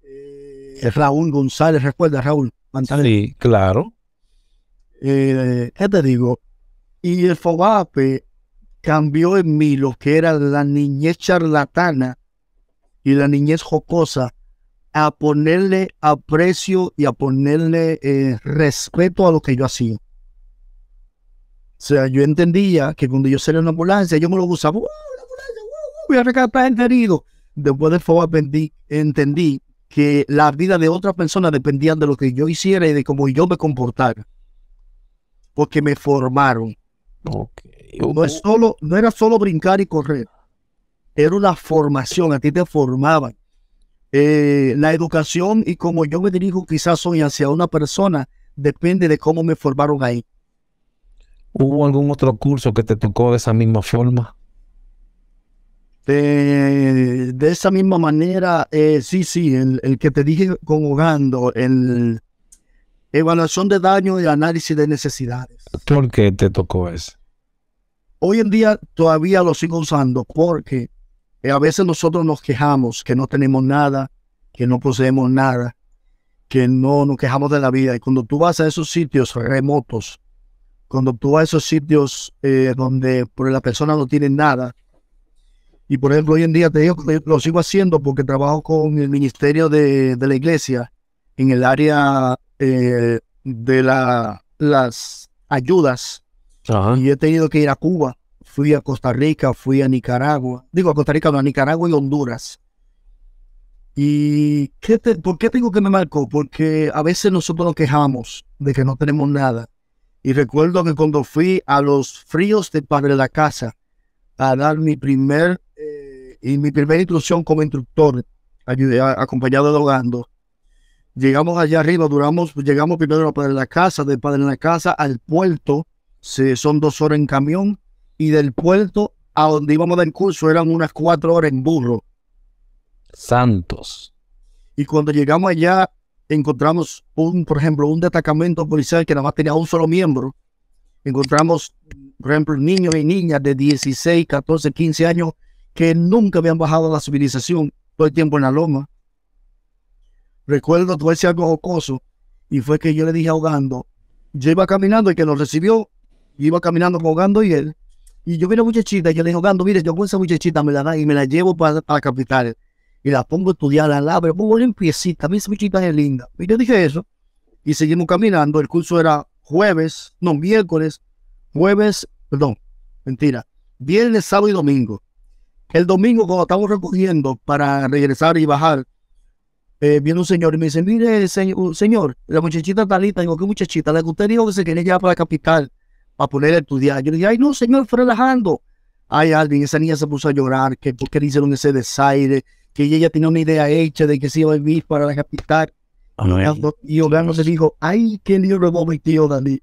Eh, Raúl González, recuerda Raúl Sí, claro. Eh, ¿Qué te digo? Y el FOBAPE cambió en mí lo que era la niñez charlatana y la niñez jocosa a ponerle aprecio y a ponerle eh, respeto a lo que yo hacía. O sea, yo entendía que cuando yo salía en la ambulancia, yo me lo gustaba, voy a recargar el herido. Después de eso, entendí, entendí que la vida de otras personas dependía de lo que yo hiciera y de cómo yo me comportara. Porque me formaron. No, es solo, no era solo brincar y correr. Era una formación, a ti te formaban eh, la educación y como yo me dirijo quizás hoy hacia una persona depende de cómo me formaron ahí. ¿Hubo algún otro curso que te tocó de esa misma forma? Eh, de esa misma manera, eh, sí, sí, el, que te dije con Ogando, el evaluación de daño y análisis de necesidades. ¿Por qué te tocó eso? Hoy en día todavía lo sigo usando porque eh, a veces nosotros nos quejamos que no tenemos nada, que no poseemos nada, que no nos quejamos de la vida. Y cuando tú vas a esos sitios remotos, cuando tú vas a esos sitios eh, donde por la persona no tiene nada, y por ejemplo hoy en día te digo, lo sigo haciendo porque trabajo con el ministerio de, la iglesia en el área eh, de las ayudas. Y he tenido que ir a Cuba fui a Costa Rica, fui a Nicaragua, digo a Costa Rica, no, a Nicaragua y Honduras. ¿Y por qué tengo que me marcó? Porque a veces nosotros nos quejamos de que no tenemos nada. Y recuerdo que cuando fui a los fríos de Padre de la Casa a dar mi primer eh, y mi primera instrucción como instructor, acompañado de Hogando, llegamos allá arriba, duramos, llegamos primero a Padre de la Casa, de Padre de la Casa al puerto, son dos horas en camión, y del puerto a donde íbamos del curso eran unas cuatro horas en burro. Santos. Y cuando llegamos allá, encontramos un, por ejemplo, un destacamento policial que nada más tenía un solo miembro. Encontramos, por ejemplo, niños y niñas de 16, 14, 15 años que nunca habían bajado a la civilización todo el tiempo en la loma. Recuerdo, todo ese algo jocoso, y fue que yo le dije ahogando, yo iba caminando y que lo recibió, iba caminando ahogando y él, y yo vi una muchachita y yo le dije, Gando, mire, yo con esa muchachita me la da y me la llevo para, la capital. Y la pongo a estudiar, la labro, pongo limpiecita. mí esa muchachita es linda. Y yo dije eso. Y seguimos caminando. El curso era jueves, no, miércoles, jueves, perdón, mentira. Viernes, sábado y domingo. El domingo, cuando estamos recogiendo para regresar y bajar, eh, viene un señor y me dice, mire, señor, la muchachita está talita, digo, ¿qué muchachita? La que usted dijo que se quería llevar para la capital para poner a estudiar. Yo le dije, ay, no, señor, relajando. Ay, alguien esa niña se puso a llorar, que por qué le hicieron ese desaire, que ella tenía una idea hecha de que se iba a vivir para la capital. y Ogano se dijo, ay, qué niño hemos metido Dani.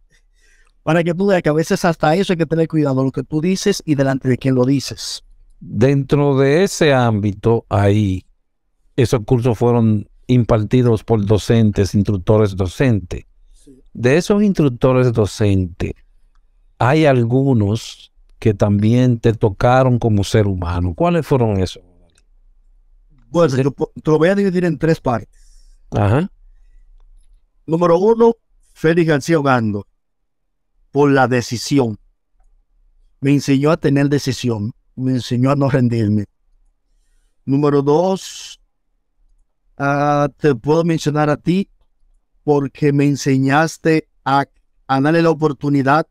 Para que tú veas que a veces hasta eso hay que tener cuidado lo que tú dices y delante de quién lo dices. Dentro de ese ámbito, ahí, esos cursos fueron impartidos por docentes, instructores docentes. De esos instructores docentes, hay algunos que también te tocaron como ser humano. ¿Cuáles fueron esos? Bueno, te lo, voy a dividir en tres partes. Ajá. Número uno, Félix García Ogando, por la decisión. Me enseñó a tener decisión, me enseñó a no rendirme. Número dos, ah, te puedo mencionar a ti porque me enseñaste a darle la oportunidad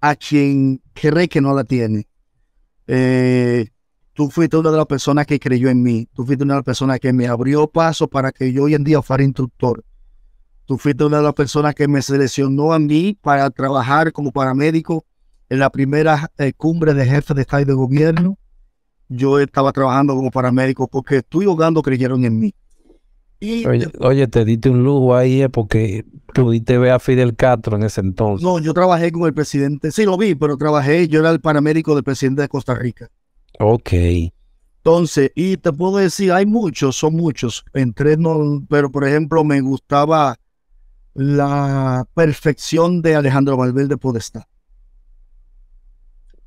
a quien cree que no la tiene. Eh, tú fuiste una de las personas que creyó en mí. Tú fuiste una de las personas que me abrió paso para que yo hoy en día fuera instructor. Tú fuiste una de las personas que me seleccionó a mí para trabajar como paramédico en la primera eh, cumbre de jefe de Estado y de Gobierno. Yo estaba trabajando como paramédico porque tú y creyeron en mí oye, te diste un lujo ahí eh, porque pudiste ver a Fidel Castro en ese entonces. No, yo trabajé con el presidente, sí lo vi, pero trabajé, yo era el paramédico del presidente de Costa Rica. Ok. Entonces, y te puedo decir, hay muchos, son muchos. Entre no, pero por ejemplo, me gustaba la perfección de Alejandro Valverde Podestá.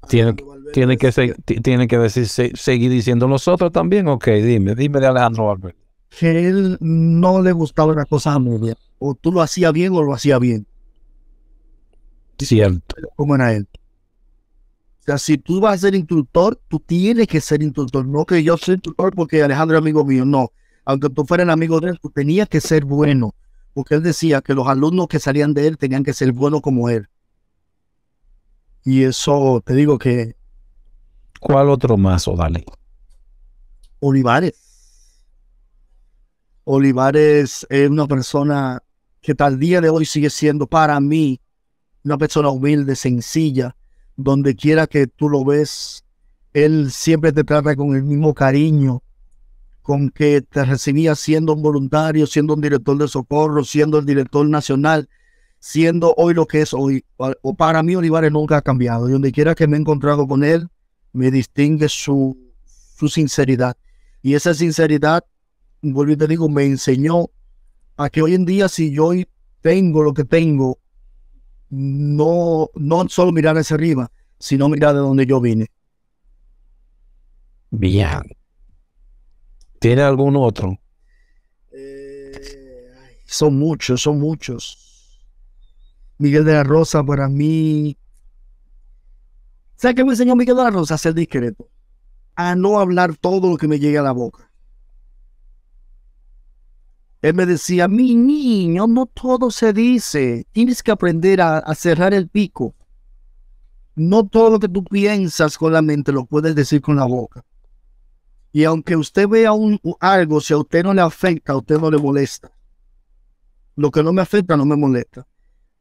Tiene, tiene, que, tiene que decir, seguir diciendo nosotros también. Ok, dime, dime de Alejandro Valverde que él no le gustaba las cosa muy bien. O tú lo hacías bien o lo hacías bien. Cierto. ¿Cómo era él? O sea, si tú vas a ser instructor, tú tienes que ser instructor. No que yo sea instructor porque Alejandro es amigo mío. No. Aunque tú fueras amigo de él, tú tenías que ser bueno. Porque él decía que los alumnos que salían de él tenían que ser buenos como él. Y eso te digo que. ¿Cuál otro más, dale? Olivares. Olivares es una persona que tal día de hoy sigue siendo para mí una persona humilde, sencilla, donde quiera que tú lo ves, él siempre te trata con el mismo cariño con que te recibía siendo un voluntario, siendo un director de socorro, siendo el director nacional, siendo hoy lo que es hoy. O para mí Olivares nunca ha cambiado. Y donde quiera que me he encontrado con él, me distingue su, su sinceridad. Y esa sinceridad vuelvo a te digo, me enseñó a que hoy en día si yo tengo lo que tengo, no, no solo mirar hacia arriba, sino mirar de donde yo vine. Bien. ¿Tiene algún otro? Eh, son muchos, son muchos. Miguel de la Rosa para mí. ¿Sabes qué me enseñó Miguel de la Rosa? A ser discreto. A no hablar todo lo que me llegue a la boca. Él me decía, mi niño, no todo se dice. Tienes que aprender a, cerrar el pico. No todo lo que tú piensas con la mente lo puedes decir con la boca. Y aunque usted vea un, algo, si a usted no le afecta, a usted no le molesta. Lo que no me afecta no me molesta.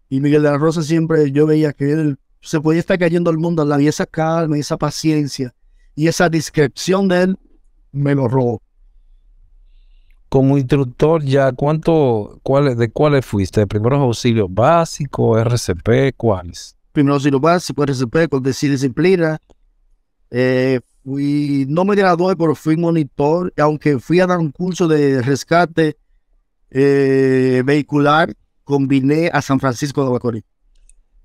Y Miguel de la Rosa siempre yo veía que él se podía estar cayendo al mundo, y esa calma, y esa paciencia y esa discreción de él me lo robó como instructor ya, ¿cuánto, cuál, ¿de cuáles fuiste? ¿De primeros auxilios básicos, RCP, cuáles? Primeros auxilios básicos, RCP, con disciplina. Eh, no me gradué, pero fui monitor, aunque fui a dar un curso de rescate eh, vehicular, combiné a San Francisco de Macorís.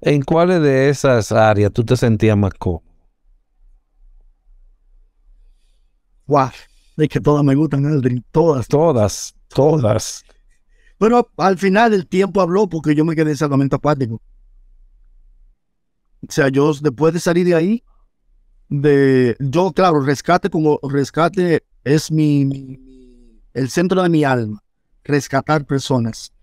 ¿En cuáles de esas áreas tú te sentías más cómodo? Wow. Es que todas me gustan, Aldrin. Todas. Todas, todas. Pero al final el tiempo habló porque yo me quedé en salvamento apático. O sea, yo después de salir de ahí, de, yo, claro, rescate como rescate es mi, el centro de mi alma, rescatar personas.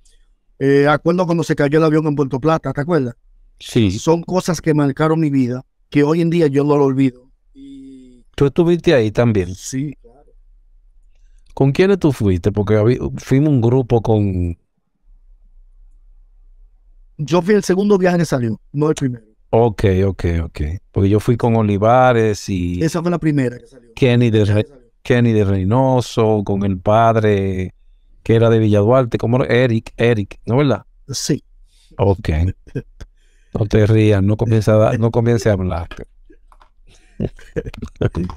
Eh, acuerdo cuando se cayó el avión en Puerto Plata, ¿te acuerdas? Sí. Son cosas que marcaron mi vida, que hoy en día yo no lo olvido. Tú estuviste ahí también. Sí, ¿Con quiénes tú fuiste? Porque fuimos un grupo con... Yo fui el segundo viaje que salió, no el primero. Ok, ok, ok. Porque yo fui con Olivares y... Esa fue la primera que salió. Kenny de, de Reynoso, con el padre que era de Villaduarte, como Eric, Eric, ¿no es verdad? Sí. Ok. No te rías, no comiences a, no a hablar.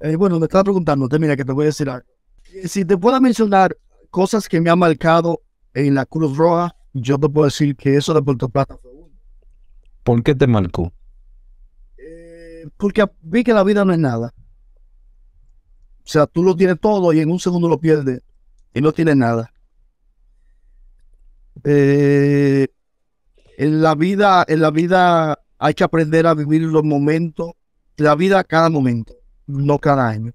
Eh, bueno, me estaba preguntando mira que te voy a decir algo. Eh, si te puedo mencionar cosas que me han marcado en la Cruz Roja, yo te puedo decir que eso de Puerto Plata fue ¿Por qué te marcó? Eh, porque vi que la vida no es nada. O sea, tú lo tienes todo y en un segundo lo pierdes y no tienes nada. en la vida, en la vida hay que aprender a vivir los momentos, la vida a cada momento no cada año.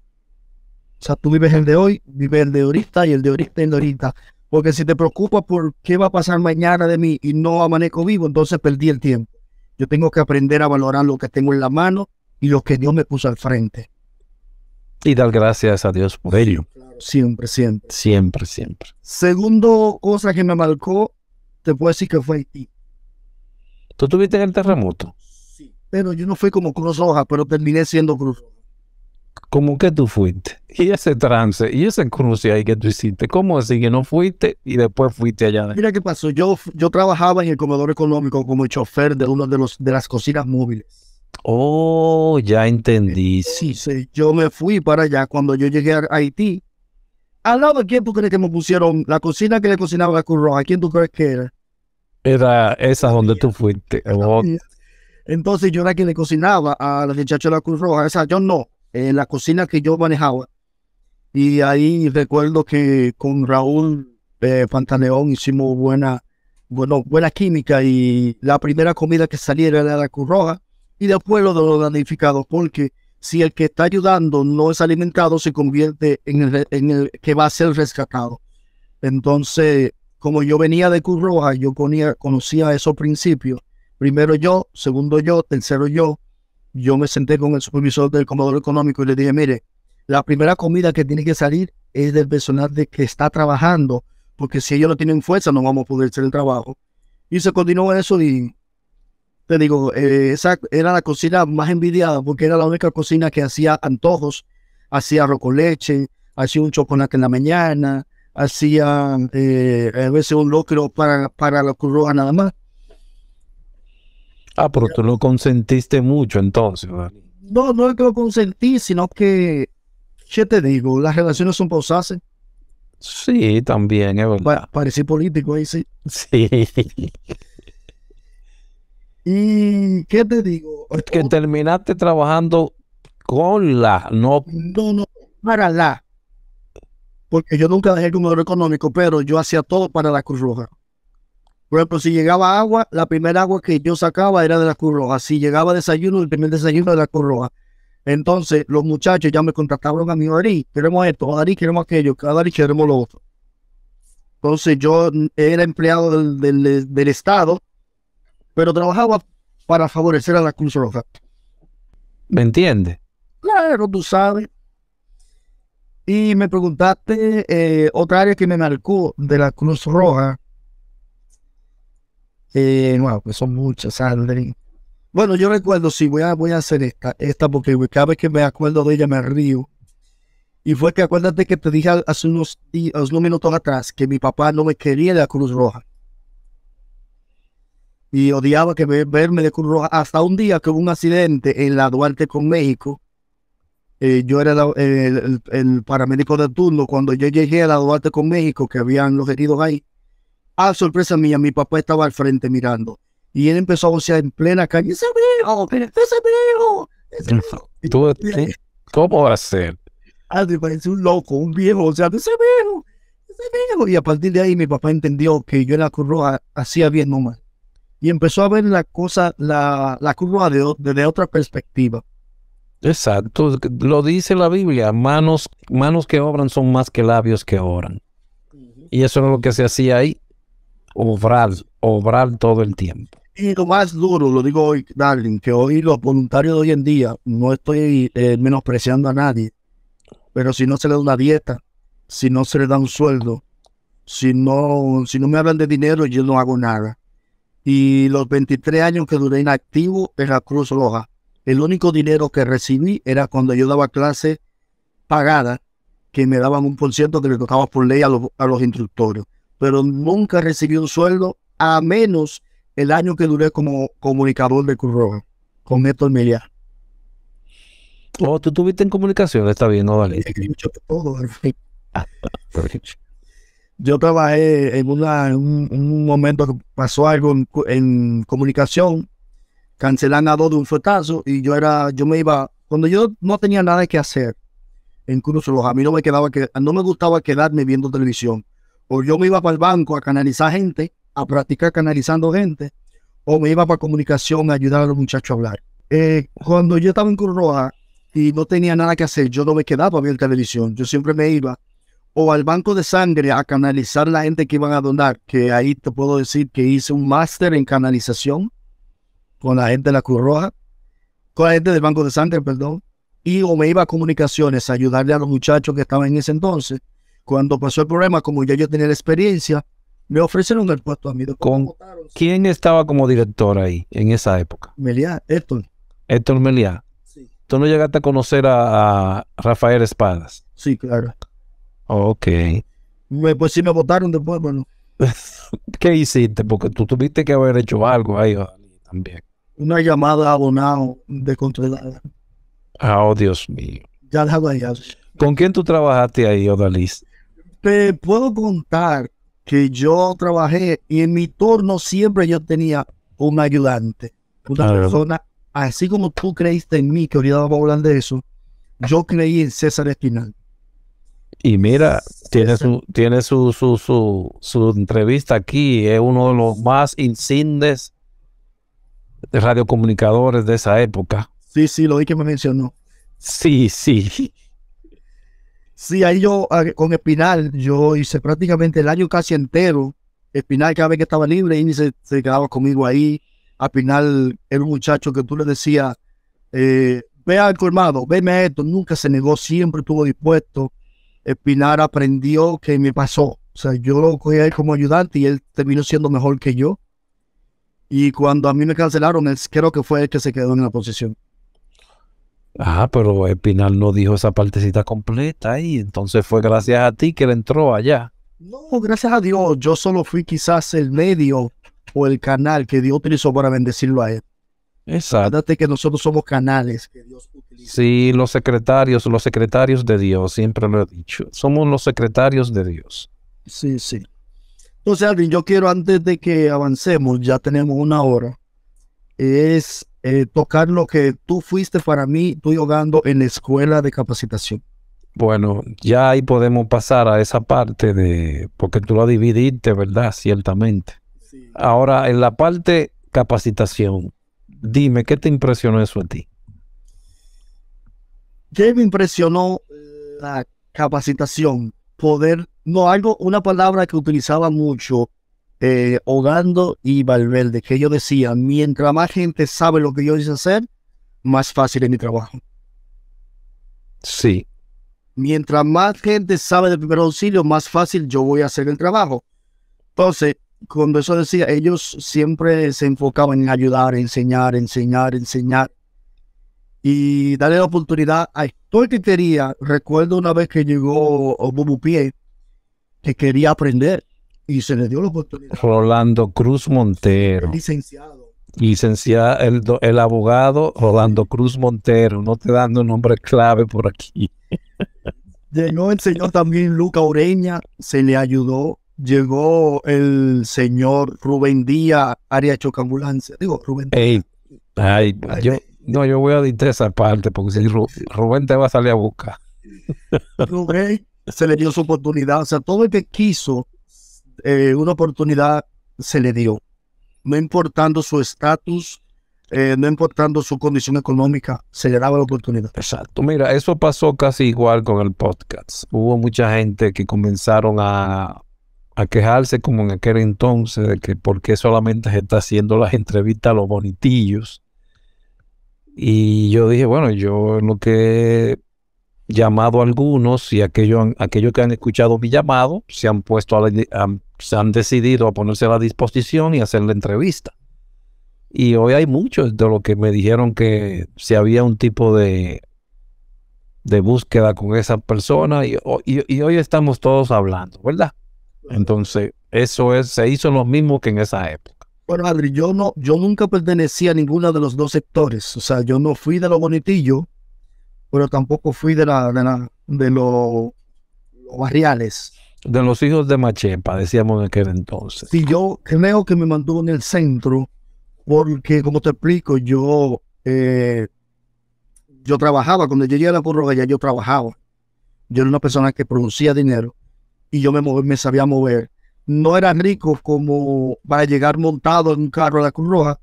O sea, tú vives el de hoy, vives el de ahorita y el de ahorita y el de ahorita. Porque si te preocupas por qué va a pasar mañana de mí y no amanezco vivo, entonces perdí el tiempo. Yo tengo que aprender a valorar lo que tengo en la mano y lo que Dios me puso al frente. Y dar gracias a Dios por ello. siempre, siempre. Siempre, siempre. Segundo cosa que me marcó, te puedo decir que fue ti. ¿Tú tuviste en el terremoto? Sí, pero yo no fui como Cruz Roja, pero terminé siendo Cruz ¿Cómo que tú fuiste. Y ese trance, y ese cruce ahí que tú hiciste, ¿cómo así que no fuiste y después fuiste allá? Mira qué pasó, yo, yo trabajaba en el comedor económico como chofer de una de, los, de las cocinas móviles. Oh, ya entendí. Sí, sí, yo me fui para allá cuando yo llegué a Haití. ¿Al lado de quién tú crees que me pusieron la cocina que le cocinaba a Cruz Roja, quién tú crees que era? Era esa donde tú fuiste. Entonces yo era quien le cocinaba a la muchacha de la Cruz Roja. O yo no en la cocina que yo manejaba. Y ahí recuerdo que con Raúl eh, Pantaleón hicimos buena, bueno, buena química y la primera comida que saliera era la curroja y después lo de los damnificados, porque si el que está ayudando no es alimentado, se convierte en el, que va a ser rescatado. Entonces, como yo venía de curroja yo conocía esos principios. Primero yo, segundo yo, tercero yo, yo me senté con el supervisor del comedor económico y le dije, mire, la primera comida que tiene que salir es del personal de que está trabajando, porque si ellos no tienen fuerza no vamos a poder hacer el trabajo. Y se continuó eso y te digo, eh, esa era la cocina más envidiada porque era la única cocina que hacía antojos, hacía arroz leche, hacía un chocolate en la mañana, hacía eh, a veces un locro para, para la cruz nada más. Ah, pero tú lo consentiste mucho entonces, No, no es que lo consentí, sino que, ¿qué te digo? Las relaciones son pausadas. Sí, también, es verdad. parecí político ahí, sí. Sí. ¿Y qué te digo? Que terminaste trabajando con la, no. No, no, para la. Porque yo nunca dejé el número económico, pero yo hacía todo para la Cruz Roja. Por ejemplo, si llegaba agua, la primera agua que yo sacaba era de la Cruz Roja. Si llegaba desayuno, el primer desayuno de la Cruz Roja. Entonces, los muchachos ya me contrataron a mí, Darí queremos esto, Darí queremos aquello, Darí queremos lo otro. Entonces, yo era empleado del, Estado, pero trabajaba para favorecer a la Cruz Roja. ¿Me entiende? Claro, tú sabes. Y me preguntaste eh, otra área que me marcó de la Cruz Roja eh, que pues son muchas. Bueno, yo recuerdo, sí, voy a, voy a hacer esta, esta porque cada vez que me acuerdo de ella me río. Y fue que acuérdate que te dije hace unos, unos minutos atrás que mi papá no me quería de la Cruz Roja. Y odiaba que verme de Cruz Roja. Hasta un día que hubo un accidente en la Duarte con México. Eh, yo era el, paramédico de turno. Cuando yo llegué a la Duarte con México, que habían los heridos ahí, Ah, sorpresa mía, mi papá estaba al frente mirando. Y él empezó a vocear en plena calle, ese viejo, ese viejo. ¿Cómo va a ser? Ah, me parece un loco, un viejo, o sea, ese viejo, ese viejo. Y a partir de ahí mi papá entendió que yo en la curva hacía bien nomás. Y empezó a ver la cosa, la, la desde otra perspectiva. Exacto, lo dice la Biblia, manos, manos que obran son más que labios que oran. Y eso es lo que se hacía ahí obrar, obrar todo el tiempo. Y lo más duro, lo digo hoy, Darling, que hoy los voluntarios de hoy en día, no estoy eh, menospreciando a nadie, pero si no se le da una dieta, si no se le da un sueldo, si no, si no me hablan de dinero, yo no hago nada. Y los 23 años que duré inactivo en la Cruz Roja, el único dinero que recibí era cuando yo daba clases pagadas, que me daban un por ciento que le tocaba por ley a los, a los instructores pero nunca recibí un sueldo, a menos el año que duré como comunicador de Cruz Roja, con Néstor Miliar. Oh, tú tuviste en comunicación, está bien, no vale. Yo trabajé en, una, en un, momento que pasó algo en, comunicación, cancelan a dos de un suetazo y yo era, yo me iba, cuando yo no tenía nada que hacer en Cruz Roja, a mí no me quedaba que, no me gustaba quedarme viendo televisión o yo me iba para el banco a canalizar gente, a practicar canalizando gente, o me iba para comunicación a ayudar a los muchachos a hablar. Eh, cuando yo estaba en Cruz Roja y no tenía nada que hacer, yo no me quedaba a ver televisión, yo siempre me iba o al banco de sangre a canalizar la gente que iban a donar, que ahí te puedo decir que hice un máster en canalización con la gente de la Cruz Roja, con la gente del banco de sangre, perdón, y o me iba a comunicaciones a ayudarle a los muchachos que estaban en ese entonces cuando pasó el problema, como ya yo tenía la experiencia, me ofrecieron el puesto a mí. ¿Con quién estaba como director ahí en esa época? Meliá, Héctor. Héctor Meliá. Sí. ¿Tú no llegaste a conocer a, Rafael Espadas? Sí, claro. Ok. pues sí me votaron después, bueno. ¿Qué hiciste? Porque tú tuviste que haber hecho algo ahí también. Una llamada a abonado de controlada. Ah, oh, Dios mío. Ya allá. ¿Con quién tú trabajaste ahí, Odalis? te puedo contar que yo trabajé y en mi turno siempre yo tenía un ayudante, una persona, así como tú creíste en mí, que ahorita vamos a hablar de eso, yo creí en César Espinal. Y mira, tiene su, tiene su, su, entrevista aquí, es uno de los más incindes de radiocomunicadores de esa época. Sí, sí, lo vi que me mencionó. Sí, sí. Sí, ahí yo ah, con Espinal, yo hice prácticamente el año casi entero. Espinal cada vez que estaba libre, y se, quedaba conmigo ahí. a era un muchacho que tú le decías, eh, ve al colmado, veme esto. Nunca se negó, siempre estuvo dispuesto. Espinal aprendió que me pasó. O sea, yo lo cogí a él como ayudante y él terminó siendo mejor que yo. Y cuando a mí me cancelaron, creo que fue el que se quedó en la posición. Ah, pero Espinal no dijo esa partecita completa y entonces fue gracias a ti que él entró allá. No, gracias a Dios, yo solo fui quizás el medio o el canal que Dios utilizó para bendecirlo a él. Exacto. Acuérdate que nosotros somos canales que Dios utiliza. Sí, los secretarios, los secretarios de Dios, siempre lo he dicho. Somos los secretarios de Dios. Sí, sí. Entonces, Alvin, yo quiero antes de que avancemos, ya tenemos una hora, es eh, tocar lo que tú fuiste para mí, tú yogando en la escuela de capacitación. Bueno, ya ahí podemos pasar a esa parte de, porque tú lo dividiste, ¿verdad? Ciertamente. Ahora, en la parte capacitación, dime, ¿qué te impresionó eso a ti? ¿Qué me impresionó eh, la capacitación? Poder, no, algo, una palabra que utilizaba mucho eh, y Valverde, que ellos decían, mientras más gente sabe lo que yo hice hacer, más fácil es mi trabajo. Sí. Mientras más gente sabe del primer auxilio, más fácil yo voy a hacer el trabajo. Entonces, cuando eso decía, ellos siempre se enfocaban en ayudar, enseñar, enseñar, enseñar. Y darle la oportunidad a todo que quería. Recuerdo una vez que llegó Bubu Pie, que quería aprender y se le dio la oportunidad. Rolando Cruz Montero. licenciado. Licenciado, el, el, abogado Rolando Cruz Montero. No te dando nombre clave por aquí. Llegó el señor también Luca Ureña, se le ayudó. Llegó el señor Rubén Díaz, área Chocambulancia. Digo, Rubén Díaz. ay, no, yo voy a editar esa parte porque si Rubén te va a salir a buscar. Rubén se le dio su oportunidad. O sea, todo el que quiso eh, una oportunidad se le dio, no importando su estatus, eh, no importando su condición económica, se le daba la oportunidad. Exacto. Mira, eso pasó casi igual con el podcast. Hubo mucha gente que comenzaron a, quejarse, como en aquel entonces, de que porque solamente se está haciendo las entrevistas a los bonitillos. Y yo dije, bueno, yo lo que he llamado a algunos y aquellos aquellos que han escuchado mi llamado se han puesto a la, se han decidido a ponerse a la disposición y hacer la entrevista. Y hoy hay muchos de los que me dijeron que si había un tipo de, de búsqueda con esa persona y, hoy estamos todos hablando, ¿verdad? Entonces, eso es, se hizo lo mismo que en esa época. Bueno, Adri, yo, no, yo nunca pertenecía a ninguno de los dos sectores. O sea, yo no fui de lo bonitillo, pero tampoco fui de, la, de, los lo barriales de los hijos de Machepa, decíamos en aquel entonces. Sí, yo creo que me mantuvo en el centro porque, como te explico, yo, eh, yo trabajaba, cuando llegué a la Cruz ya yo trabajaba. Yo era una persona que producía dinero y yo me, me sabía mover. No era rico como para llegar montado en un carro a la Cruz Roja,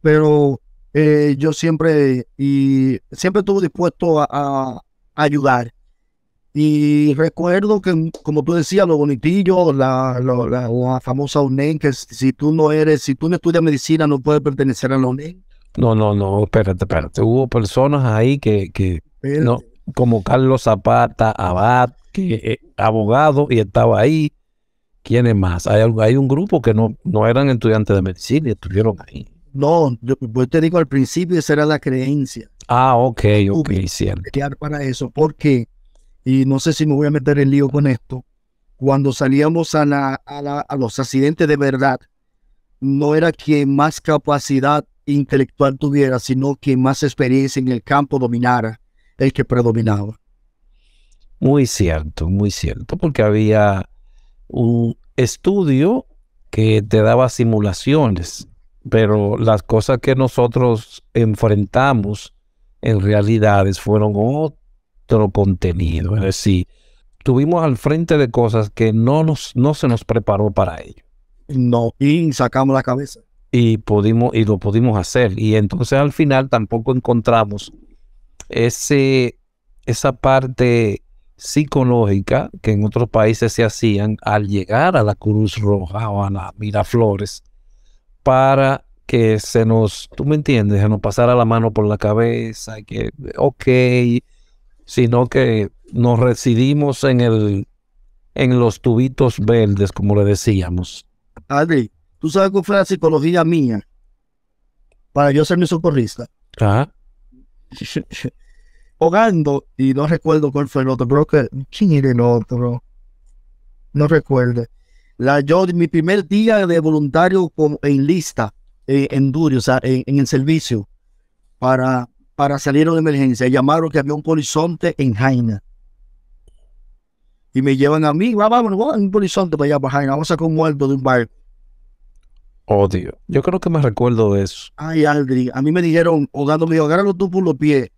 pero eh, yo siempre, y siempre estuve dispuesto a ayudar y recuerdo que, como tú decías, lo bonitillo la, famosa UNEN, que si tú no eres, si tú no estudias medicina, no puedes pertenecer a la UNEN. No, no, no, espérate, espérate. Hubo personas ahí que, que como Carlos Zapata, Abad, que eh, abogado, y estaba ahí. ¿Quiénes más? Hay, hay un grupo que no, eran estudiantes de medicina y estuvieron ahí. No, yo, pues te digo al principio, esa era la creencia. Ah, ok, ok, cierto. para eso, porque y no sé si me voy a meter en lío con esto, cuando salíamos a, los accidentes de verdad, no era quien más capacidad intelectual tuviera, sino quien más experiencia en el campo dominara, el que predominaba. Muy cierto, muy cierto, porque había un estudio que te daba simulaciones, pero las cosas que nosotros enfrentamos en realidades fueron otras nuestro contenido. Es decir, tuvimos al frente de cosas que no, nos, no se nos preparó para ello. No, y sacamos la cabeza. Y, pudimos, y lo pudimos hacer. Y entonces al final tampoco encontramos ese, esa parte psicológica que en otros países se hacían al llegar a la Cruz Roja o a la Miraflores para que se nos, tú me entiendes, se nos pasara la mano por la cabeza, que, ok, sino que nos residimos en, el, en los tubitos verdes, como le decíamos. Adri, ¿tú sabes cuál fue la psicología mía para yo ser mi socorrista? ¿Ah? Hogando, y no recuerdo cuál fue el otro, creo que, ¿quién era el otro? No recuerde La, yo, mi primer día de voluntario como, en lista, eh, en Duri, o sea, en el servicio, para para salir de emergencia. Llamaron que había un polizonte en Jaina. Y me llevan a mí, va, vamos, un polizonte para allá, para Jaina, vamos a sacar un muerto de un barco. Odio. Oh, yo creo que me recuerdo de eso. Ay, Aldri, a mí me dijeron, o me dijo, agárralo tú por los pies.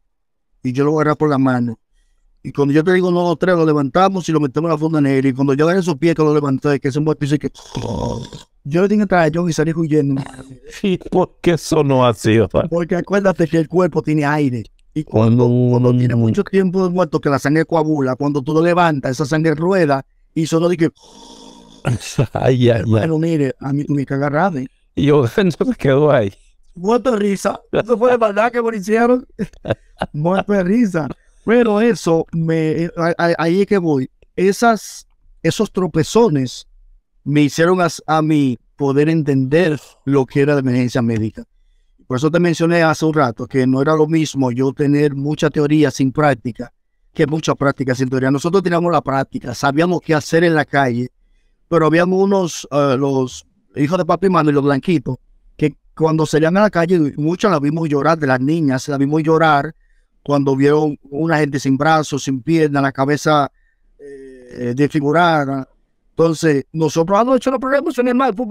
Y yo lo agarré por la mano. Y cuando yo te digo, no, los tres, lo levantamos y lo metemos en la funda negra. Y cuando yo agarré esos pies que lo levanté, que es un dice que... Yo le tengo John y salí huyendo. ¿Y por qué eso no ha sido? Porque acuérdate que el cuerpo tiene aire. Y cuando, uno tiene mucho tiempo muerto, que la sangre coagula, cuando tú lo levantas, esa sangre rueda y solo dije. Ay, Pero mire, a mí me cagaron Y yo no me quedo ahí. Muerto de risa. Eso fue de verdad que me hicieron. Muerto de risa. Pero eso, me, eh, ahí es que voy. Esas, esos tropezones me hicieron a, mí poder entender lo que era la emergencia médica. Por eso te mencioné hace un rato que no era lo mismo yo tener mucha teoría sin práctica que mucha práctica sin teoría. Nosotros teníamos la práctica, sabíamos qué hacer en la calle, pero habíamos unos, eh, los hijos de papi y mano y los blanquitos, que cuando salían a la calle, muchas las vimos llorar, de las niñas, las vimos llorar cuando vieron una gente sin brazos, sin piernas, la cabeza eh, desfigurada, entonces, nosotros hemos hecho los programas en el mar, fue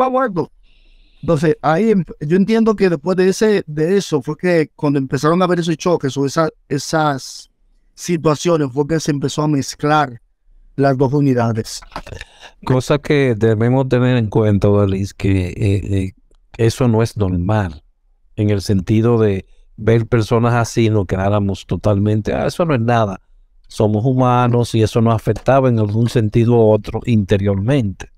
Entonces, ahí em, yo entiendo que después de ese de eso fue que cuando empezaron a ver esos choques o esas situaciones fue que se empezó a mezclar las dos unidades. Cosa que debemos tener en cuenta, Luis, que eh, eh, eso no es normal en el sentido de ver personas así no quedáramos totalmente, ah, eso no es nada somos humanos y eso nos afectaba en algún sentido u otro interiormente.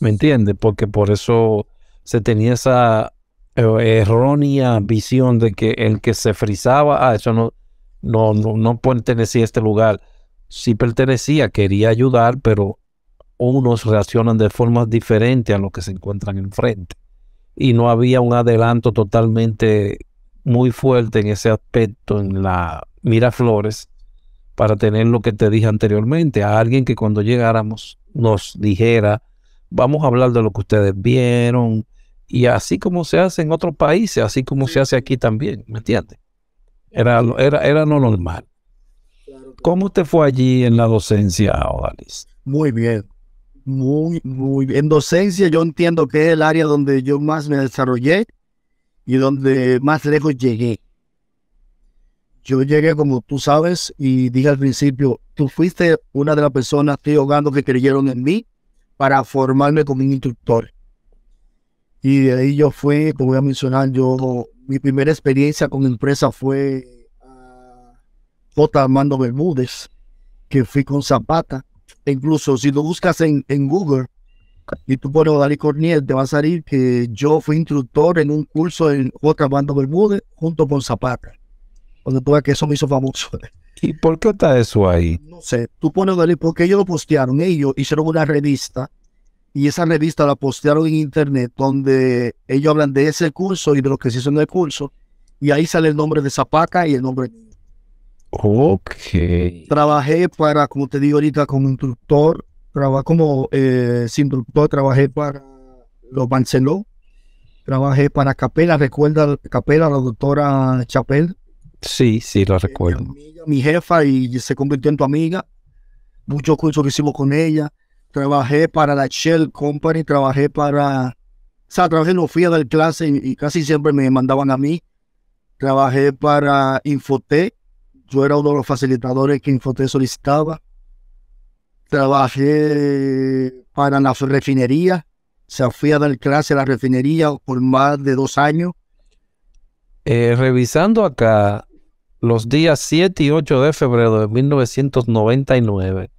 ¿Me entiendes? Porque por eso se tenía esa eh, errónea visión de que el que se frizaba, ah, eso no, no, no, no pertenecía a este lugar. si pertenecía, quería ayudar, pero unos reaccionan de formas diferentes a lo que se encuentran enfrente. Y no había un adelanto totalmente muy fuerte en ese aspecto en la Miraflores para tener lo que te dije anteriormente, a alguien que cuando llegáramos nos dijera, vamos a hablar de lo que ustedes vieron, y así como se hace en otros países, así como se hace aquí también, ¿me entiendes? Era, era, era no normal. ¿Cómo usted fue allí en la docencia, Odalis? Muy bien, muy, muy bien. En docencia yo entiendo que es el área donde yo más me desarrollé y donde más lejos llegué. Yo llegué, como tú sabes, y dije al principio, tú fuiste una de las personas, tío Gando, que creyeron en mí para formarme como un instructor. Y de ahí yo fui, como voy a mencionar, yo, mi primera experiencia con empresa fue a ah, J. Armando Bermúdez, que fui con Zapata. E incluso si lo buscas en, Google y tú pones Dali Corniel, te va a salir que yo fui instructor en un curso en J. Armando Bermúdez junto con Zapata. Porque tú ves que eso me hizo famoso. ¿Y por qué está eso ahí? No sé, tú pones porque ellos lo postearon, ellos hicieron una revista y esa revista la postearon en internet donde ellos hablan de ese curso y de lo que se hizo en el curso y ahí sale el nombre de Zapaca y el nombre. Ok. Trabajé para, como te digo ahorita, como instructor, trabajé como eh, instructor, trabajé para los Barceló, trabajé para Capela, recuerda Capela, la doctora Chapel, Sí, sí, lo eh, recuerdo. Mi, jefa y se convirtió en tu amiga. Muchos cursos que hicimos con ella. Trabajé para la Shell Company, trabajé para... O sea, trabajé en fui del clase y, casi siempre me mandaban a mí. Trabajé para Infotech Yo era uno de los facilitadores que Infotech solicitaba. Trabajé para la refinería. sea, fui a dar clase a la refinería por más de dos años. Eh, revisando acá, los días 7 y 8 de febrero de 1999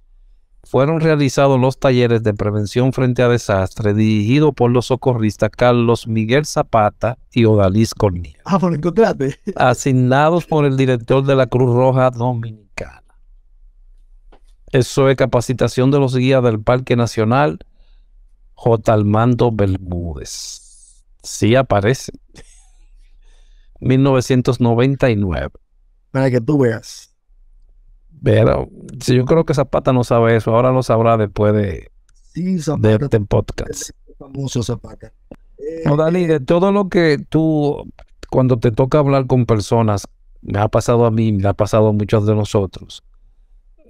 fueron realizados los talleres de prevención frente a desastre dirigidos por los socorristas Carlos Miguel Zapata y Odalis Cornillo. Ah, por encontrarte. Asignados por el director de la Cruz Roja Dominicana. Eso es capacitación de los guías del Parque Nacional J. Almando Bermúdez. Sí aparece. 1999 para que tú veas. Pero si yo creo que Zapata no sabe eso, ahora lo sabrá después de, sí, en de, este podcast. Famoso Zapata. Eh, no, de todo lo que tú, cuando te toca hablar con personas, me ha pasado a mí, me ha pasado a muchos de nosotros,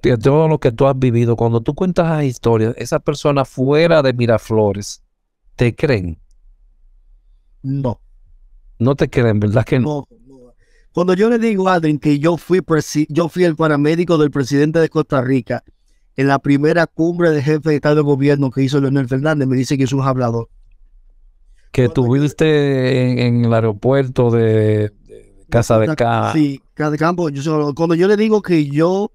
de todo lo que tú has vivido, cuando tú cuentas las historias, esas personas fuera de Miraflores, ¿te creen? No. No te creen, ¿verdad que no cuando yo le digo a que yo fui, yo fui el paramédico del presidente de Costa Rica en la primera cumbre de jefe de Estado de Gobierno que hizo Leonel Fernández, me dice que es un hablador. Que tuviste en, el aeropuerto de, Casa de Campo. Sí, Casa de Campo. cuando yo le digo que yo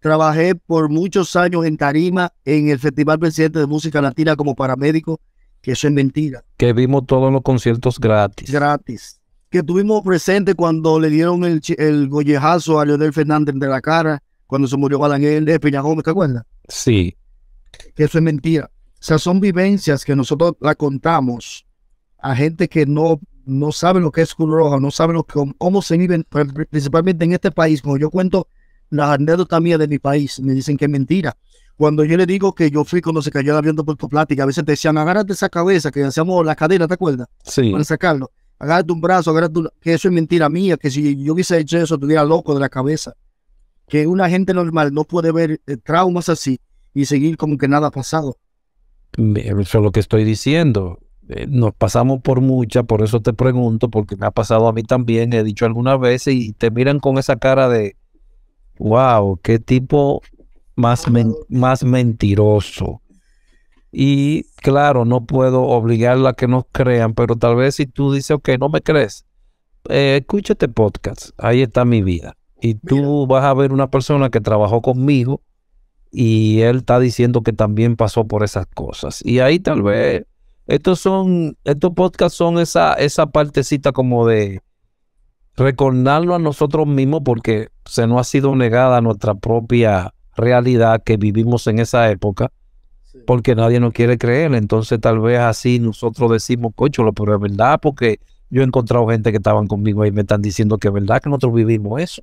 trabajé por muchos años en Tarima, en el Festival Presidente de Música Latina como paramédico, que eso es mentira. Que vimos todos los conciertos gratis. Gratis que tuvimos presente cuando le dieron el, gollejazo a Leonel Fernández de la cara, cuando se murió Balaguer de Peña Gómez, ¿te acuerdas? Sí. Eso es mentira. O sea, son vivencias que nosotros la contamos a gente que no, no sabe lo que es Cruz Roja, no sabe lo que, cómo se viven pues, principalmente en este país. Como yo cuento las anécdotas mías de mi país, me dicen que es mentira. Cuando yo le digo que yo fui cuando se cayó el avión de Puerto Plática, a veces te decían, agárrate esa cabeza, que hacíamos la cadera, ¿te acuerdas? Sí. Para sacarlo agárrate un brazo, agárrate un... que eso es mentira mía, que si yo hubiese hecho eso, estuviera loco de la cabeza. Que una gente normal no puede ver eh, traumas así y seguir como que nada ha pasado. Eso es lo que estoy diciendo. Eh, nos pasamos por mucha, por eso te pregunto, porque me ha pasado a mí también, he dicho algunas veces, y te miran con esa cara de, wow, qué tipo más, más mentiroso. Y claro, no puedo obligarla a que nos crean, pero tal vez si tú dices, ok, no me crees, eh, escúchate este podcast, ahí está mi vida. Y tú vas a ver una persona que trabajó conmigo y él está diciendo que también pasó por esas cosas. Y ahí tal vez, estos son, estos podcasts son esa, esa partecita como de recordarlo a nosotros mismos porque se nos ha sido negada nuestra propia realidad que vivimos en esa época porque nadie nos quiere creer. Entonces, tal vez así nosotros decimos, cocholo, pero es verdad, porque yo he encontrado gente que estaban conmigo y me están diciendo que es verdad que nosotros vivimos eso.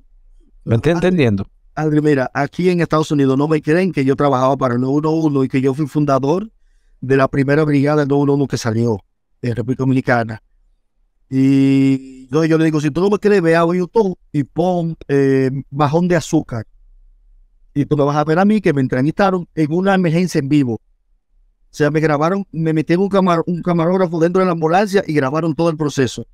¿Me estoy entendiendo? Adri, mira, aquí en Estados Unidos no me creen que yo trabajaba para el 911 y que yo fui fundador de la primera brigada del 911 que salió de República Dominicana. Y yo, yo le digo, si tú no me crees, ve a YouTube y pon eh, bajón de azúcar y tú me vas a ver a mí que me entrevistaron en una emergencia en vivo. O sea, me grabaron, me metieron un, un camarógrafo dentro de la ambulancia y grabaron todo el proceso.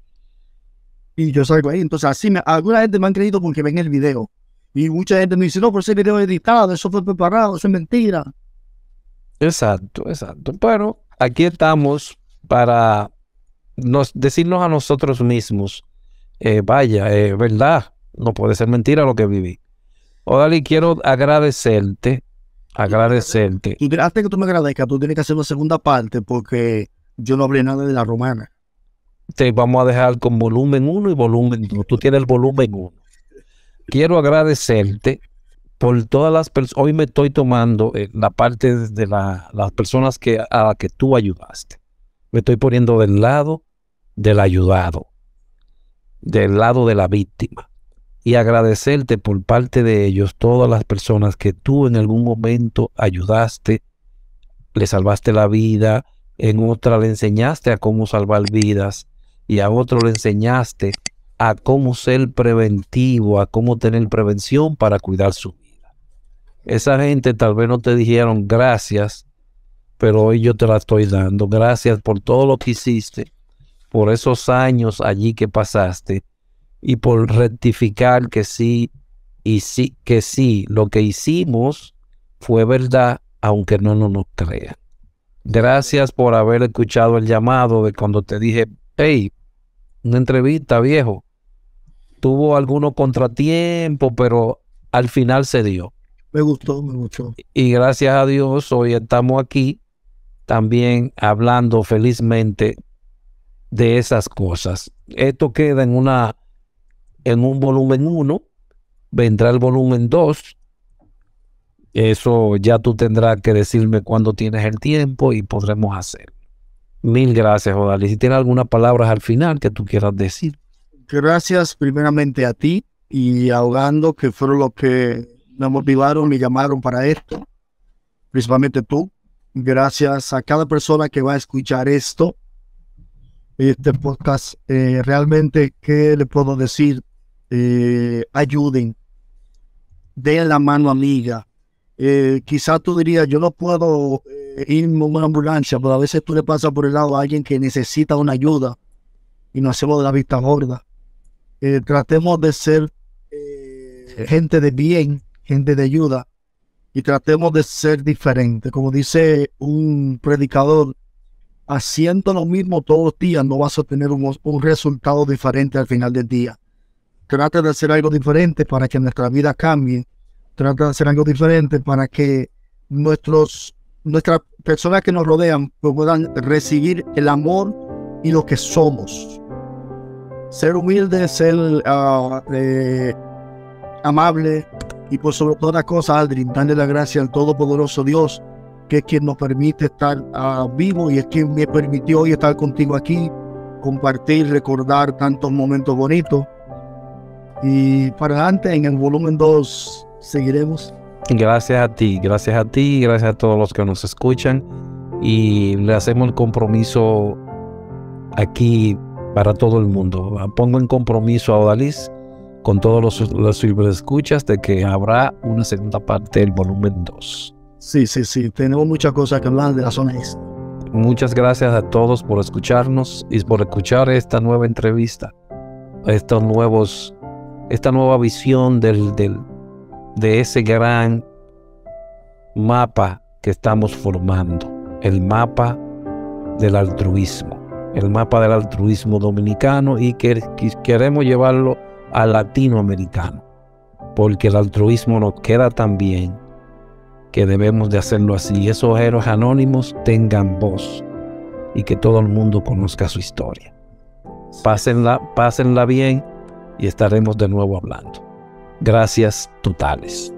Y yo salgo ahí. Entonces, así, me, alguna gente me han creído porque ven el video. Y mucha gente me dice, no, pero ese video es editado, eso fue preparado, eso es mentira. Exacto, exacto. Pero aquí estamos para decirnos a nosotros mismos, eh, vaya, es eh, verdad, no puede ser mentira lo que viví. Órale, oh, quiero agradecerte, agradecerte. Y antes que tú me agradezcas, tú tienes que hacer una segunda parte porque yo no hablé nada de la romana. Te vamos a dejar con volumen 1 y volumen 2. Tú tienes el volumen 1. Quiero agradecerte por todas las personas. Hoy me estoy tomando eh, la parte de las personas que, a las que tú ayudaste. Me estoy poniendo del lado del ayudado, del lado de la víctima y agradecerte por parte de ellos todas las personas que tú en algún momento ayudaste, le salvaste la vida, en otra le enseñaste a cómo salvar vidas y a otro le enseñaste a cómo ser preventivo, a cómo tener prevención para cuidar su vida. Esa gente tal vez no te dijeron gracias, pero hoy yo te la estoy dando. Gracias por todo lo que hiciste, por esos años allí que pasaste y por rectificar que sí, y sí, que sí, lo que hicimos fue verdad, aunque no, no nos crean. Gracias por haber escuchado el llamado de cuando te dije, hey, una entrevista, viejo. Tuvo algunos contratiempos, pero al final se dio. Me gustó, me gustó. Y gracias a Dios, hoy estamos aquí también hablando felizmente de esas cosas. Esto queda en una en un volumen 1, vendrá el volumen 2. Eso ya tú tendrás que decirme cuándo tienes el tiempo y podremos hacer. Mil gracias, Y Si tienes algunas palabras al final que tú quieras decir. Gracias primeramente a ti y a que fueron los que me motivaron y llamaron para esto, principalmente tú. Gracias a cada persona que va a escuchar esto, este podcast. Eh, realmente, ¿qué le puedo decir? Eh, ayuden, den la mano amiga. Eh, quizás tú dirías, yo no puedo eh, ir en una ambulancia, pero a veces tú le pasas por el lado a alguien que necesita una ayuda y no hacemos de la vista gorda. tratemos de ser gente de bien, gente de ayuda, y tratemos de ser diferentes. Como dice un predicador, haciendo lo mismo todos los días no vas a tener un resultado diferente al final del día trata de hacer algo diferente para que nuestra vida cambie, trata de hacer algo diferente para que nuestros, nuestras personas que nos rodean puedan recibir el amor y lo que somos. Ser humilde, ser uh, amable y por sobre toda cosa, Aldrin, darle la gracia al Todopoderoso Dios, que es quien nos permite estar ah, vivo y es quien me permitió hoy estar contigo aquí, compartir, recordar tantos momentos bonitos y para adelante en el volumen 2 seguiremos. Gracias a ti, gracias a ti, gracias a todos los que nos escuchan. Y le hacemos el compromiso aquí para todo el mundo. Pongo en compromiso a Odalis con todos los, los escuchas de que habrá una segunda parte del volumen 2. Sí, sí, sí. Tenemos muchas cosas que hablar de la zona este. Muchas gracias a todos por escucharnos y por escuchar esta nueva entrevista, estos nuevos esta nueva visión del, de ese gran mapa que estamos formando, el mapa del altruismo, el mapa del altruismo dominicano y que, queremos llevarlo al latinoamericano, porque el altruismo nos queda tan bien que debemos de hacerlo así, esos héroes anónimos tengan voz y que todo el mundo conozca su historia. Pásenla, pásenla bien y estaremos de nuevo hablando. Gracias totales.